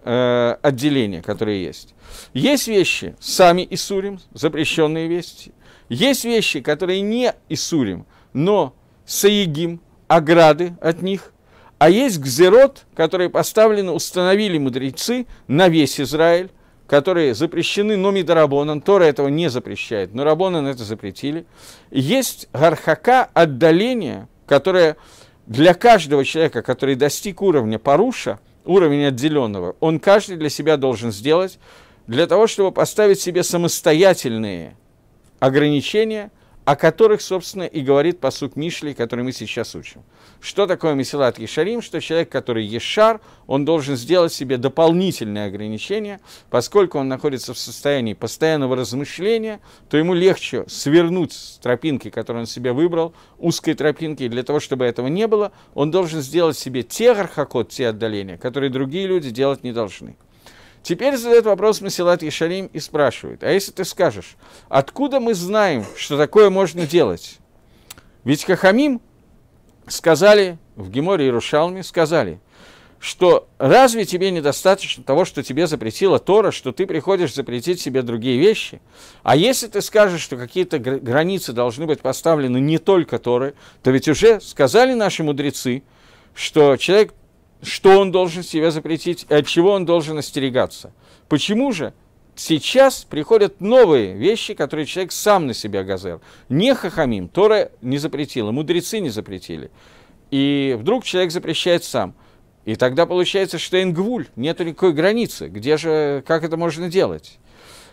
Э, отделения, которые есть. Есть вещи, сами Исурим, запрещенные вести. Есть вещи, которые не Исурим, но Саегим, ограды от них. А есть Гзерот, которые поставлены, установили мудрецы на весь Израиль, которые запрещены, но Мидарабонан, Тора этого не запрещает, но Рабонан это запретили. Есть Гархака, отдаление, которое для каждого человека, который достиг уровня Паруша – уровень от он каждый для себя должен сделать для того, чтобы поставить себе самостоятельные ограничения – о которых, собственно, и говорит посук Мишли, который мы сейчас учим. Что такое Месилат Ешарим? Что человек, который Ешар, он должен сделать себе дополнительные ограничения, поскольку он находится в состоянии постоянного размышления, то ему легче свернуть с тропинки, которую он себе выбрал, узкой тропинки, и для того, чтобы этого не было, он должен сделать себе те гархакот, те отдаления, которые другие люди делать не должны. Теперь задает вопрос Масилат Ешарим и спрашивает, а если ты скажешь, откуда мы знаем, что такое можно делать? Ведь Кахамим сказали, в Геморе и Рушалме сказали, что разве тебе недостаточно того, что тебе запретила Тора, что ты приходишь запретить себе другие вещи? А если ты скажешь, что какие-то границы должны быть поставлены не только Торы, то ведь уже сказали наши мудрецы, что человек что он должен себе запретить от чего он должен остерегаться. Почему же сейчас приходят новые вещи, которые человек сам на себя газер? Не хахамим, Тора не запретила, мудрецы не запретили. И вдруг человек запрещает сам. И тогда получается, что ингвуль, нету никакой границы, где же, как это можно делать?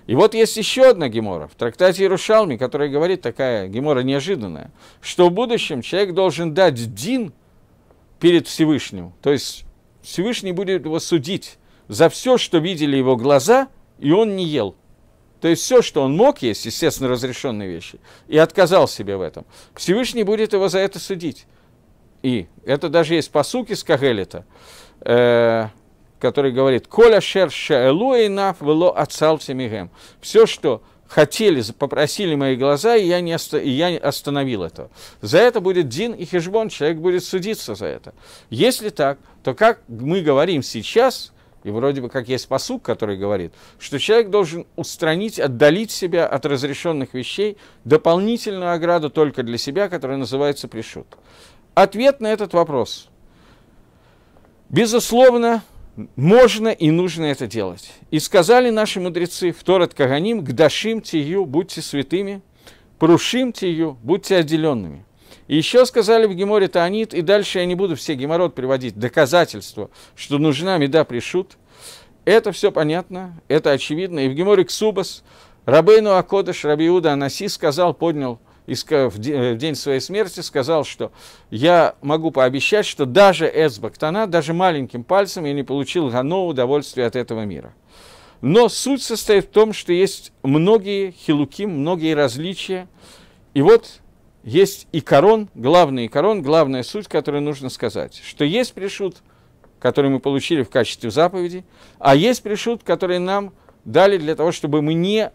И вот есть еще одна гемора в трактате Иерушалми, которая говорит, такая гемора неожиданная, что в будущем человек должен дать дин – перед Всевышним. То есть Всевышний будет его судить за все, что видели его глаза, и он не ел. То есть все, что он мог есть, естественно, разрешенные вещи, и отказал себе в этом. Всевышний будет его за это судить. И это даже есть посуки с Кагелита, э, который говорит, «Коля шер шаэлуэйнаф вело отсалтимигем». Все, что хотели, попросили мои глаза, и я не, ост... и я остановил это. За это будет Дин и Хижбон, человек будет судиться за это. Если так, то как мы говорим сейчас, и вроде бы как есть посук, который говорит, что человек должен устранить, отдалить себя от разрешенных вещей, дополнительную ограду только для себя, которая называется пришут. Ответ на этот вопрос. Безусловно, можно и нужно это делать. И сказали наши мудрецы в Торат Каганим, «Гдашим тию, будьте святыми, прушим тию, будьте отделенными». И еще сказали в Геморе Таанит, и дальше я не буду все Геморот приводить, доказательства, что нужна меда пришут. Это все понятно, это очевидно. И в Геморе Ксубас Рабейну Акодыш Рабиуда Анаси сказал, поднял Э, в день своей смерти сказал, что я могу пообещать, что даже Эсбактана, даже маленьким пальцем я не получил гано удовольствия от этого мира. Но суть состоит в том, что есть многие хилуки, многие различия. И вот есть и корон, главный и корон, главная суть, которую нужно сказать, что есть пришут, который мы получили в качестве заповеди, а есть пришут, который нам дали для того, чтобы мы не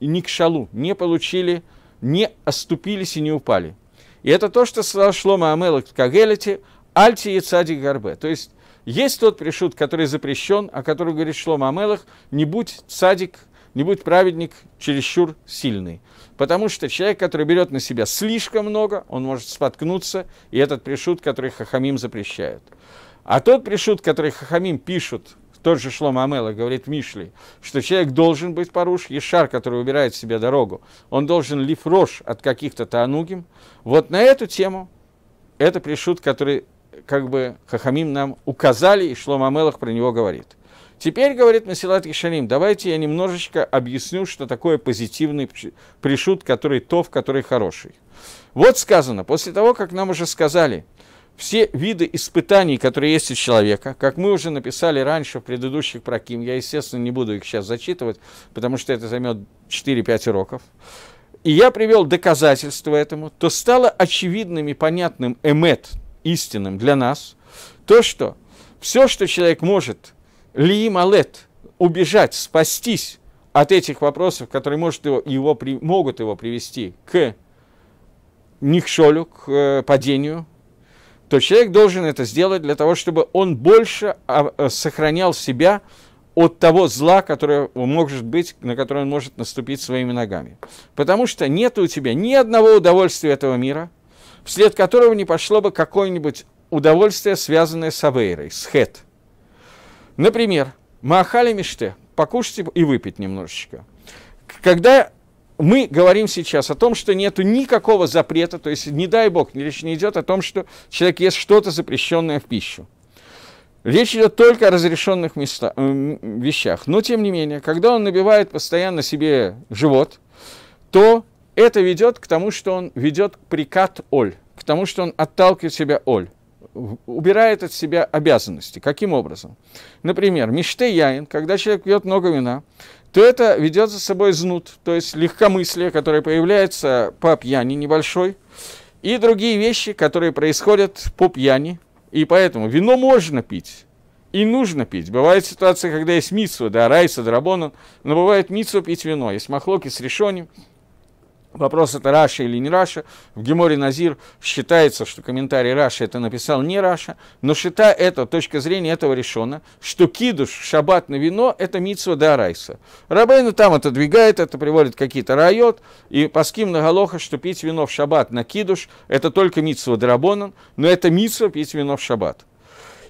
ни к шалу не получили не оступились и не упали. И это то, что сказал Шлома Амелах в Кагелете, Альти и Цади Гарбе. То есть есть тот пришут, который запрещен, о котором говорит Шлома Амелах, не будь цадик, не будь праведник чересчур сильный. Потому что человек, который берет на себя слишком много, он может споткнуться, и этот пришут, который Хахамим запрещает. А тот пришут, который Хахамим пишут тот же Шлома Амела говорит Мишли, что человек должен быть поруш, Ешар, который убирает в себе дорогу, он должен лифрош от каких-то таанугим. Вот на эту тему это пришут, который как бы Хахамим нам указали, и Шлома Амелах про него говорит. Теперь, говорит Масилат Ишалим, давайте я немножечко объясню, что такое позитивный пришут, который то, в который хороший. Вот сказано, после того, как нам уже сказали – все виды испытаний, которые есть у человека, как мы уже написали раньше в предыдущих проким, я, естественно, не буду их сейчас зачитывать, потому что это займет 4-5 уроков, и я привел доказательства этому, то стало очевидным и понятным эмет, истинным для нас, то, что все, что человек может, ли малет, убежать, спастись от этих вопросов, которые может его, его, могут его привести к нихшолю, к э, падению, то человек должен это сделать для того, чтобы он больше а, э, сохранял себя от того зла, которое может быть, на которое он может наступить своими ногами. Потому что нет у тебя ни одного удовольствия этого мира, вслед которого не пошло бы какое-нибудь удовольствие, связанное с авейрой, с хет. Например, махали миште, покушать и выпить немножечко. Когда мы говорим сейчас о том, что нет никакого запрета, то есть, не дай бог, речь не идет о том, что человек ест что-то запрещенное в пищу. Речь идет только о разрешенных места, э, вещах. Но, тем не менее, когда он набивает постоянно себе живот, то это ведет к тому, что он ведет прикат Оль, к тому, что он отталкивает себя Оль убирает от себя обязанности. Каким образом? Например, мечте яин, когда человек пьет много вина, то это ведет за собой знут, то есть легкомыслие, которое появляется по пьяни небольшой, и другие вещи, которые происходят по пьяни. И поэтому вино можно пить, и нужно пить. Бывают ситуации, когда есть митсу, да, райса, драбона, но бывает митсу пить вино. Есть махлоки с решением, Вопрос это Раша или не Раша. В Геморе Назир считается, что комментарий Раша это написал не Раша, но шита это, точка зрения этого решена, что кидуш, шаббат на вино – это митсва да райса. Рабейну там это двигает, это приводит какие-то райот, и паским на галоха, что пить вино в шаббат на кидуш – это только митсва дарабонан, но это митсва пить вино в шаббат.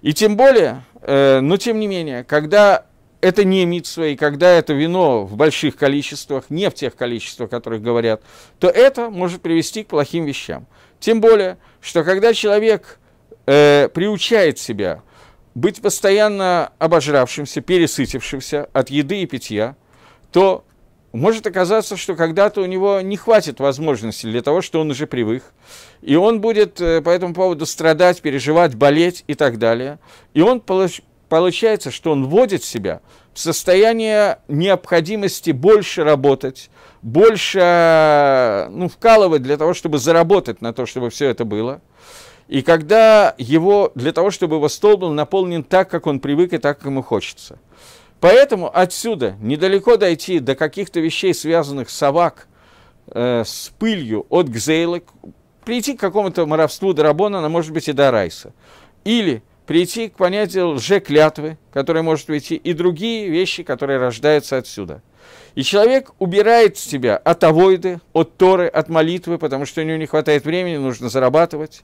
И тем более, э, но тем не менее, когда это не митсва, и когда это вино в больших количествах, не в тех количествах, о которых говорят, то это может привести к плохим вещам. Тем более, что когда человек э, приучает себя быть постоянно обожравшимся, пересытившимся от еды и питья, то может оказаться, что когда-то у него не хватит возможности для того, что он уже привык, и он будет э, по этому поводу страдать, переживать, болеть и так далее. И он получит получается, что он вводит себя в состояние необходимости больше работать, больше ну, вкалывать для того, чтобы заработать на то, чтобы все это было. И когда его, для того, чтобы его стол был наполнен так, как он привык и так, как ему хочется. Поэтому отсюда недалеко дойти до каких-то вещей, связанных с авак, э, с пылью от гзейла, прийти к какому-то моровству Дарабона, но, может быть, и до райса. Или прийти к понятию клятвы, которая может прийти, и другие вещи, которые рождаются отсюда. И человек убирает с тебя от авойды, от Торы, от молитвы, потому что у него не хватает времени, нужно зарабатывать.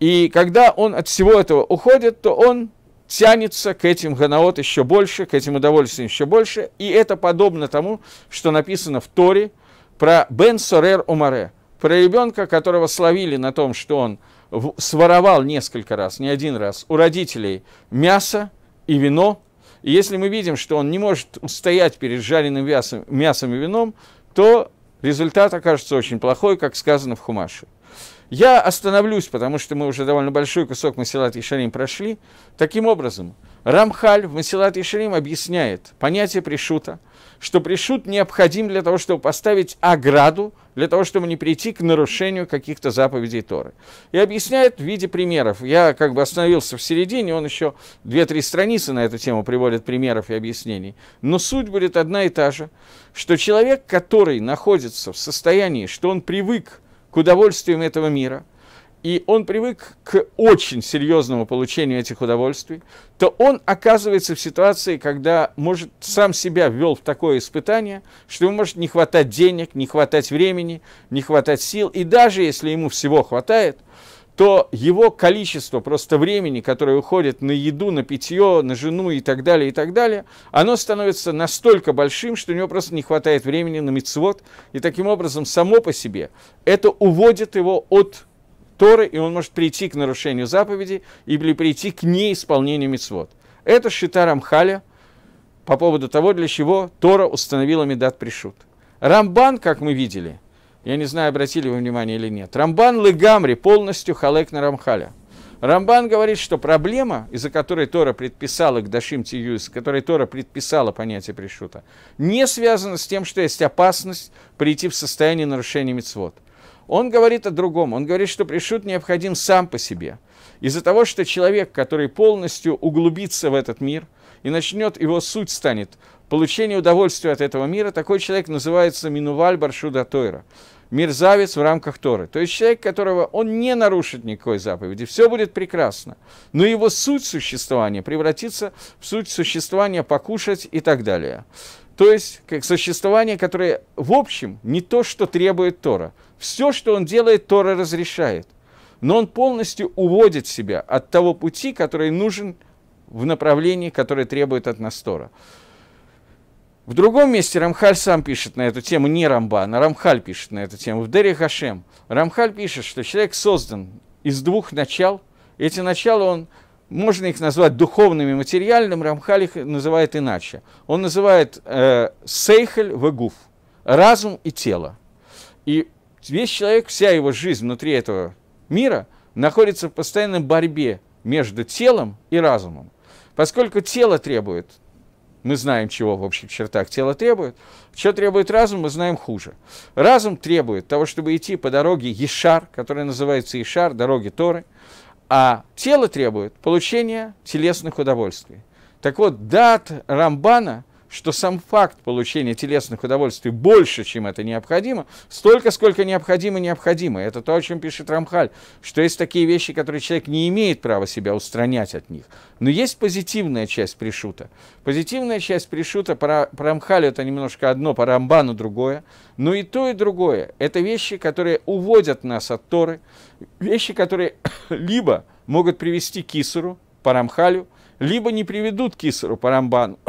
И когда он от всего этого уходит, то он тянется к этим ганаот еще больше, к этим удовольствиям еще больше. И это подобно тому, что написано в Торе про Бен Сорер Омаре, про ребенка, которого словили на том, что он – своровал несколько раз, не один раз, у родителей мясо и вино. И если мы видим, что он не может устоять перед жареным мясом, мясом и вином, то результат окажется очень плохой, как сказано в Хумаше. Я остановлюсь, потому что мы уже довольно большой кусок Масилат Ишарим прошли. Таким образом, Рамхаль в Масилат Ишарим объясняет понятие пришута – что пришут необходим для того, чтобы поставить ограду, для того, чтобы не прийти к нарушению каких-то заповедей Торы. И объясняет в виде примеров. Я как бы остановился в середине, он еще 2-3 страницы на эту тему приводит примеров и объяснений. Но суть будет одна и та же, что человек, который находится в состоянии, что он привык к удовольствиям этого мира – и он привык к очень серьезному получению этих удовольствий, то он оказывается в ситуации, когда может сам себя ввел в такое испытание, что ему может не хватать денег, не хватать времени, не хватать сил. И даже если ему всего хватает, то его количество просто времени, которое уходит на еду, на питье, на жену и так далее, и так далее, оно становится настолько большим, что у него просто не хватает времени на мицвод. И таким образом само по себе это уводит его от Торы, и он может прийти к нарушению заповеди или прийти к неисполнению мецвод. Это шита Рамхаля по поводу того, для чего Тора установила медат пришут. Рамбан, как мы видели, я не знаю, обратили вы внимание или нет, Рамбан Легамри полностью халек на Рамхаля. Рамбан говорит, что проблема, из-за которой Тора предписала к Дашим Тию, из которой Тора предписала понятие пришута, не связана с тем, что есть опасность прийти в состояние нарушения мецвод. Он говорит о другом. Он говорит, что пришут необходим сам по себе. Из-за того, что человек, который полностью углубится в этот мир и начнет, его суть станет получение удовольствия от этого мира, такой человек называется Минуваль Баршуда Тойра мерзавец в рамках Торы. То есть человек, которого он не нарушит никакой заповеди, все будет прекрасно. Но его суть существования превратится в суть существования покушать и так далее. То есть как существование, которое в общем не то, что требует Тора, все, что он делает, Тора разрешает. Но он полностью уводит себя от того пути, который нужен в направлении, которое требует от нас Тора. В другом месте Рамхаль сам пишет на эту тему, не Рамбан, а Рамхаль пишет на эту тему, в Дере Хашем. Рамхаль пишет, что человек создан из двух начал. Эти начала он, можно их назвать духовными, материальным, Рамхаль их называет иначе. Он называет э, сейхель вегуф, разум и тело. И весь человек, вся его жизнь внутри этого мира находится в постоянной борьбе между телом и разумом. Поскольку тело требует, мы знаем, чего в общих чертах тело требует, что требует разум, мы знаем хуже. Разум требует того, чтобы идти по дороге Ешар, которая называется Ешар, дороги Торы, а тело требует получения телесных удовольствий. Так вот, дат Рамбана – что сам факт получения телесных удовольствий больше, чем это необходимо, столько, сколько необходимо, необходимо. Это то, о чем пишет Рамхаль, что есть такие вещи, которые человек не имеет права себя устранять от них. Но есть позитивная часть пришута. Позитивная часть пришута по Рамхалю это немножко одно, по Рамбану другое. Но и то, и другое – это вещи, которые уводят нас от Торы, вещи, которые [COUGHS] либо могут привести к Исуру, по Рамхалю, либо не приведут к по Рамбану.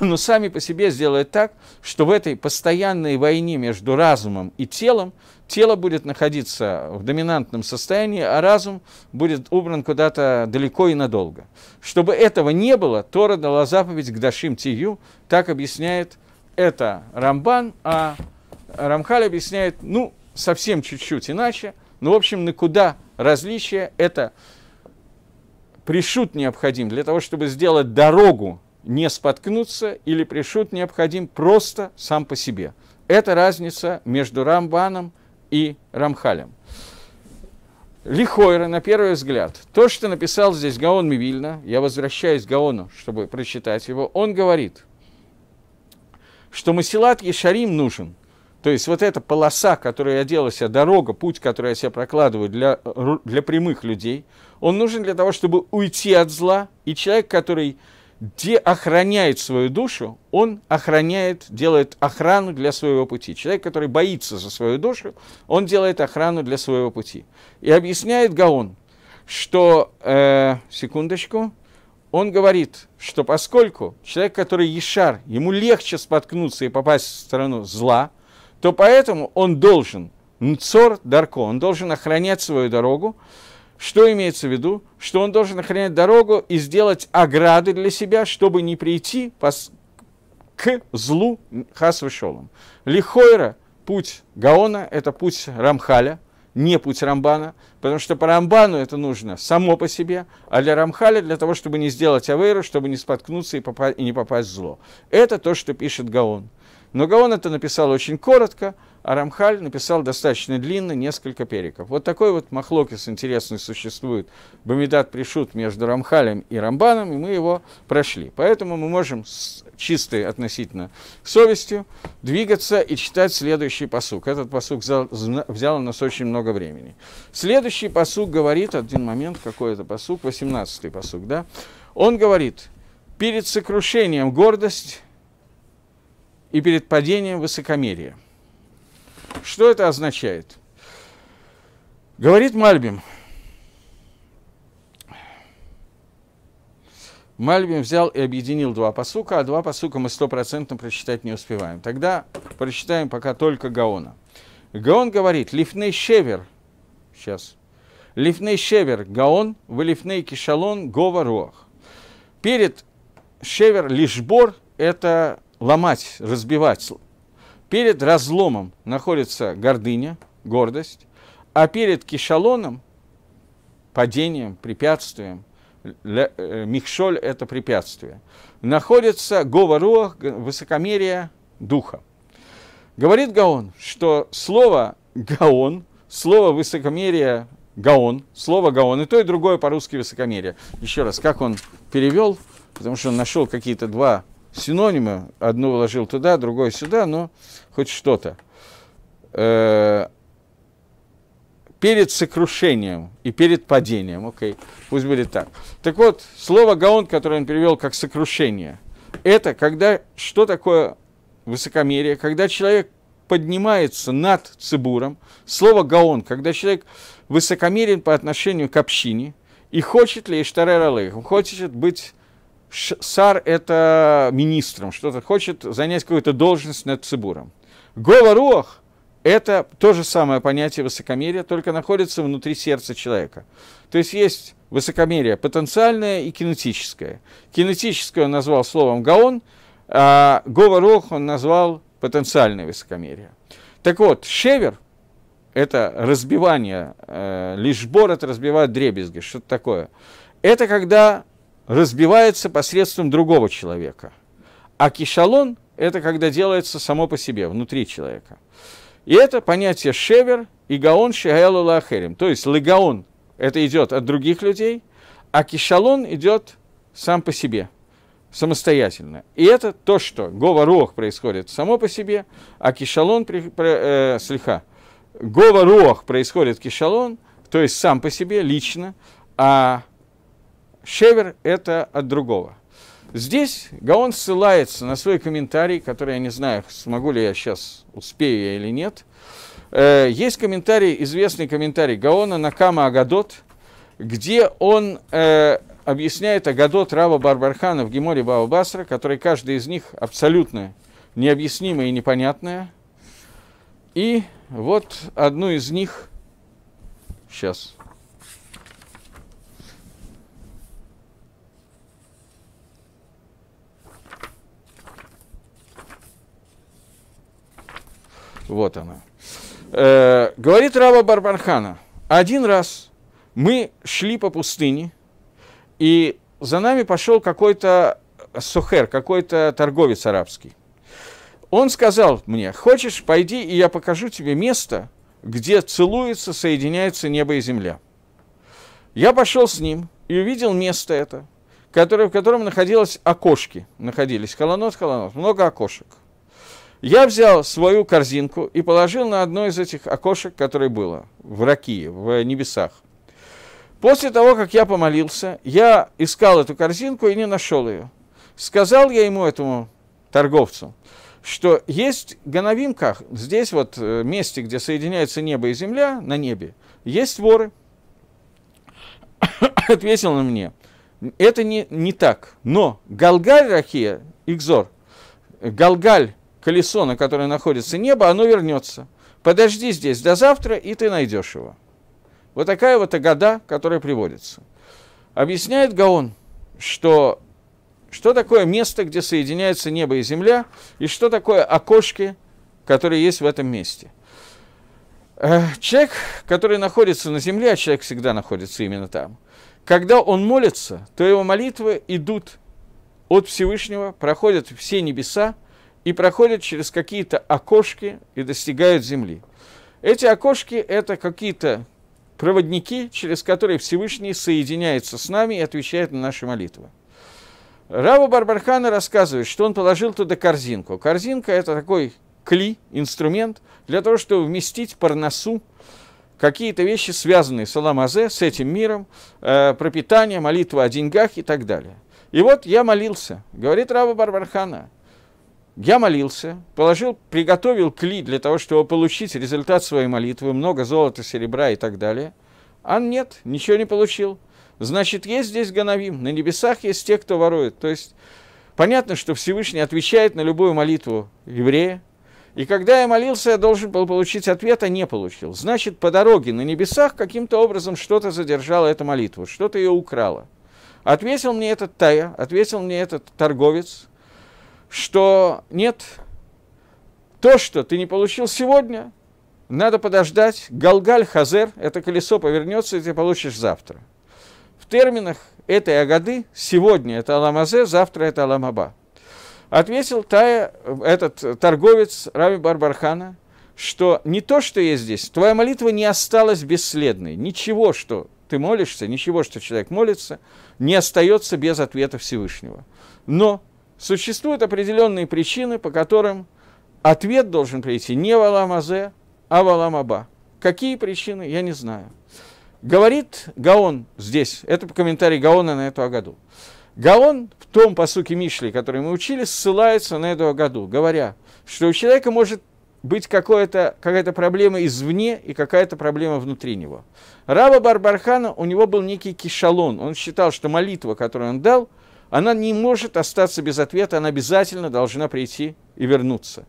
[LAUGHS] но сами по себе сделают так, что в этой постоянной войне между разумом и телом тело будет находиться в доминантном состоянии, а разум будет убран куда-то далеко и надолго. Чтобы этого не было, Тора дала заповедь к Дашим Тию, так объясняет это Рамбан, а Рамхаль объясняет, ну, совсем чуть-чуть иначе, но, ну, в общем, никуда различие это пришут необходим для того, чтобы сделать дорогу не споткнуться или пришут необходим просто сам по себе. Это разница между Рамбаном и Рамхалем. Лихойра, на первый взгляд, то, что написал здесь Гаон Мивильна, я возвращаюсь к Гаону, чтобы прочитать его, он говорит, что Масилат Ешарим нужен, то есть вот эта полоса, которую я делаю себе, а дорога, путь, который я себе прокладываю для, э, для прямых людей, он нужен для того, чтобы уйти от зла, и человек, который где охраняет свою душу, он охраняет, делает охрану для своего пути. Человек, который боится за свою душу, он делает охрану для своего пути. И объясняет Гаон, что, э, секундочку, он говорит, что поскольку человек, который ешар, ему легче споткнуться и попасть в сторону зла, то поэтому он должен, нцор дарко, он должен охранять свою дорогу, что имеется в виду? Что он должен охранять дорогу и сделать ограды для себя, чтобы не прийти к злу Хасвешолом. Лихойра, путь Гаона, это путь Рамхаля, не путь Рамбана, потому что по Рамбану это нужно само по себе, а для Рамхаля для того, чтобы не сделать авейру, чтобы не споткнуться и, попасть, и не попасть в зло. Это то, что пишет Гаон. Но Гаон это написал очень коротко, а Рамхаль написал достаточно длинно, несколько периков. Вот такой вот махлокис интересный существует, Бамидат Пришут между Рамхалем и Рамбаном, и мы его прошли. Поэтому мы можем с чистой относительно совестью двигаться и читать следующий посук. Этот посук взял у нас очень много времени. Следующий посук говорит, один момент, какой это посук, 18-й посук, да? Он говорит, перед сокрушением гордость и перед падением высокомерия. Что это означает? Говорит Мальбим. Мальбим взял и объединил два посука, а два посука мы стопроцентно прочитать не успеваем. Тогда прочитаем пока только Гаона. Гаон говорит, лифней шевер, сейчас, лифней шевер, Гаон, в валифней кишалон, гова Перед шевер лишбор – это ломать, разбивать. Перед разломом находится гордыня, гордость, а перед кишалоном, падением, препятствием, э, михшоль – это препятствие, находится говоруах, высокомерие духа. Говорит Гаон, что слово «гаон», слово «высокомерие» Гаон, слово Гаон, и то, и другое по-русски высокомерие. Еще раз, как он перевел, потому что он нашел какие-то два синонимы. Одну вложил туда, другой сюда, но хоть что-то. Перед сокрушением и перед падением. Окей, пусть будет так. Так вот, слово Гаон, которое он перевел как сокрушение, это когда, что такое высокомерие, когда человек поднимается над цибуром, слово гаон, когда человек высокомерен по отношению к общине и хочет ли Иштарер Алейхам, хочет быть сар – это министром, что-то хочет занять какую-то должность над цибуром. Говоруах – это то же самое понятие высокомерия, только находится внутри сердца человека. То есть есть высокомерие потенциальное и кинетическое. Кинетическое он назвал словом «гаон», а говоруах он назвал потенциальное высокомерие. Так вот, шевер – это разбивание, э, лишь бор – это разбивает дребезги, что-то такое. Это когда разбивается посредством другого человека. А кишалон – это когда делается само по себе, внутри человека. И это понятие шевер и гаон шигаэлу лахерим. То есть лыгаон – это идет от других людей, а кишалон идет сам по себе, самостоятельно. И это то, что гова-руах происходит само по себе, а кишалон при, про, э, слегка. Гова-руах происходит кишалон, то есть сам по себе, лично, а Шевер – это от другого. Здесь Гаон ссылается на свой комментарий, который я не знаю, смогу ли я сейчас, успею я или нет. Э, есть комментарий, известный комментарий Гаона на Кама Агадот, где он э, объясняет Агадот Рава Барбархана в Геморе Баба Басра, который каждый из них абсолютно необъяснимое и непонятное. И вот одну из них сейчас – Вот она. Э, говорит Раба Барбархана, один раз мы шли по пустыне, и за нами пошел какой-то сухер, какой-то торговец арабский. Он сказал мне, хочешь, пойди, и я покажу тебе место, где целуется, соединяется небо и земля. Я пошел с ним и увидел место это, которое, в котором находилось окошки, находились холонот, холонот, много окошек – я взял свою корзинку и положил на одно из этих окошек, которое было в Ракии, в небесах. После того, как я помолился, я искал эту корзинку и не нашел ее. Сказал я ему, этому торговцу, что есть Гановимка, здесь вот э, месте, где соединяется небо и земля, на небе, есть воры. [COUGHS] Ответил он мне, это не, не так, но Галгаль Рахия, Игзор Галгаль колесо, на которое находится небо, оно вернется. Подожди здесь до завтра, и ты найдешь его. Вот такая вот года, которая приводится. Объясняет Гаон, что что такое место, где соединяется небо и земля, и что такое окошки, которые есть в этом месте. Э, человек, который находится на земле, а человек всегда находится именно там, когда он молится, то его молитвы идут от Всевышнего, проходят все небеса, и проходят через какие-то окошки и достигают земли. Эти окошки – это какие-то проводники, через которые Всевышний соединяется с нами и отвечает на наши молитвы. Рава Барбархана рассказывает, что он положил туда корзинку. Корзинка – это такой кли, инструмент для того, чтобы вместить парносу, какие-то вещи, связанные с Аламазе, с этим миром, э, пропитание, молитва о деньгах и так далее. И вот я молился, говорит Рава Барбархана – я молился, положил, приготовил кли для того, чтобы получить результат своей молитвы, много золота, серебра и так далее. А нет, ничего не получил. Значит, есть здесь Ганавим, на небесах есть те, кто ворует. То есть, понятно, что Всевышний отвечает на любую молитву еврея, и когда я молился, я должен был получить ответ, а не получил. Значит, по дороге на небесах каким-то образом что-то задержало эту молитву, что-то ее украло. Ответил мне этот Тая, ответил мне этот торговец, что нет, то, что ты не получил сегодня, надо подождать. Галгаль, хазер, это колесо повернется, и ты получишь завтра. В терминах этой агады сегодня это Аламазе, завтра это Аламаба. Ответил Тая, этот торговец Рами Барбархана, что не то, что есть здесь, твоя молитва не осталась бесследной. Ничего, что ты молишься, ничего, что человек молится, не остается без ответа Всевышнего. Но Существуют определенные причины, по которым ответ должен прийти не в Аламазе, а в Аламаба. Какие причины, я не знаю. Говорит Гаон здесь, это комментарий Гаона на эту Агаду. Гаон в том посуке Мишли, который мы учили, ссылается на эту Агаду, говоря, что у человека может быть какое-то какая-то проблема извне и какая-то проблема внутри него. Раба Барбархана, у него был некий кишалон. Он считал, что молитва, которую он дал – она не может остаться без ответа, она обязательно должна прийти и вернуться.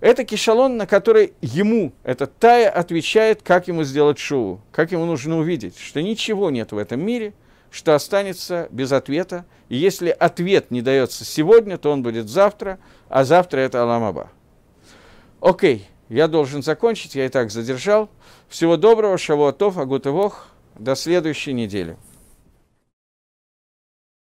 Это кишалон, на который ему, этот Тая, отвечает, как ему сделать шоу, как ему нужно увидеть, что ничего нет в этом мире, что останется без ответа. И если ответ не дается сегодня, то он будет завтра, а завтра это Аламаба. Окей, я должен закончить, я и так задержал. Всего доброго, Шавуатов, Агутывох, до следующей недели.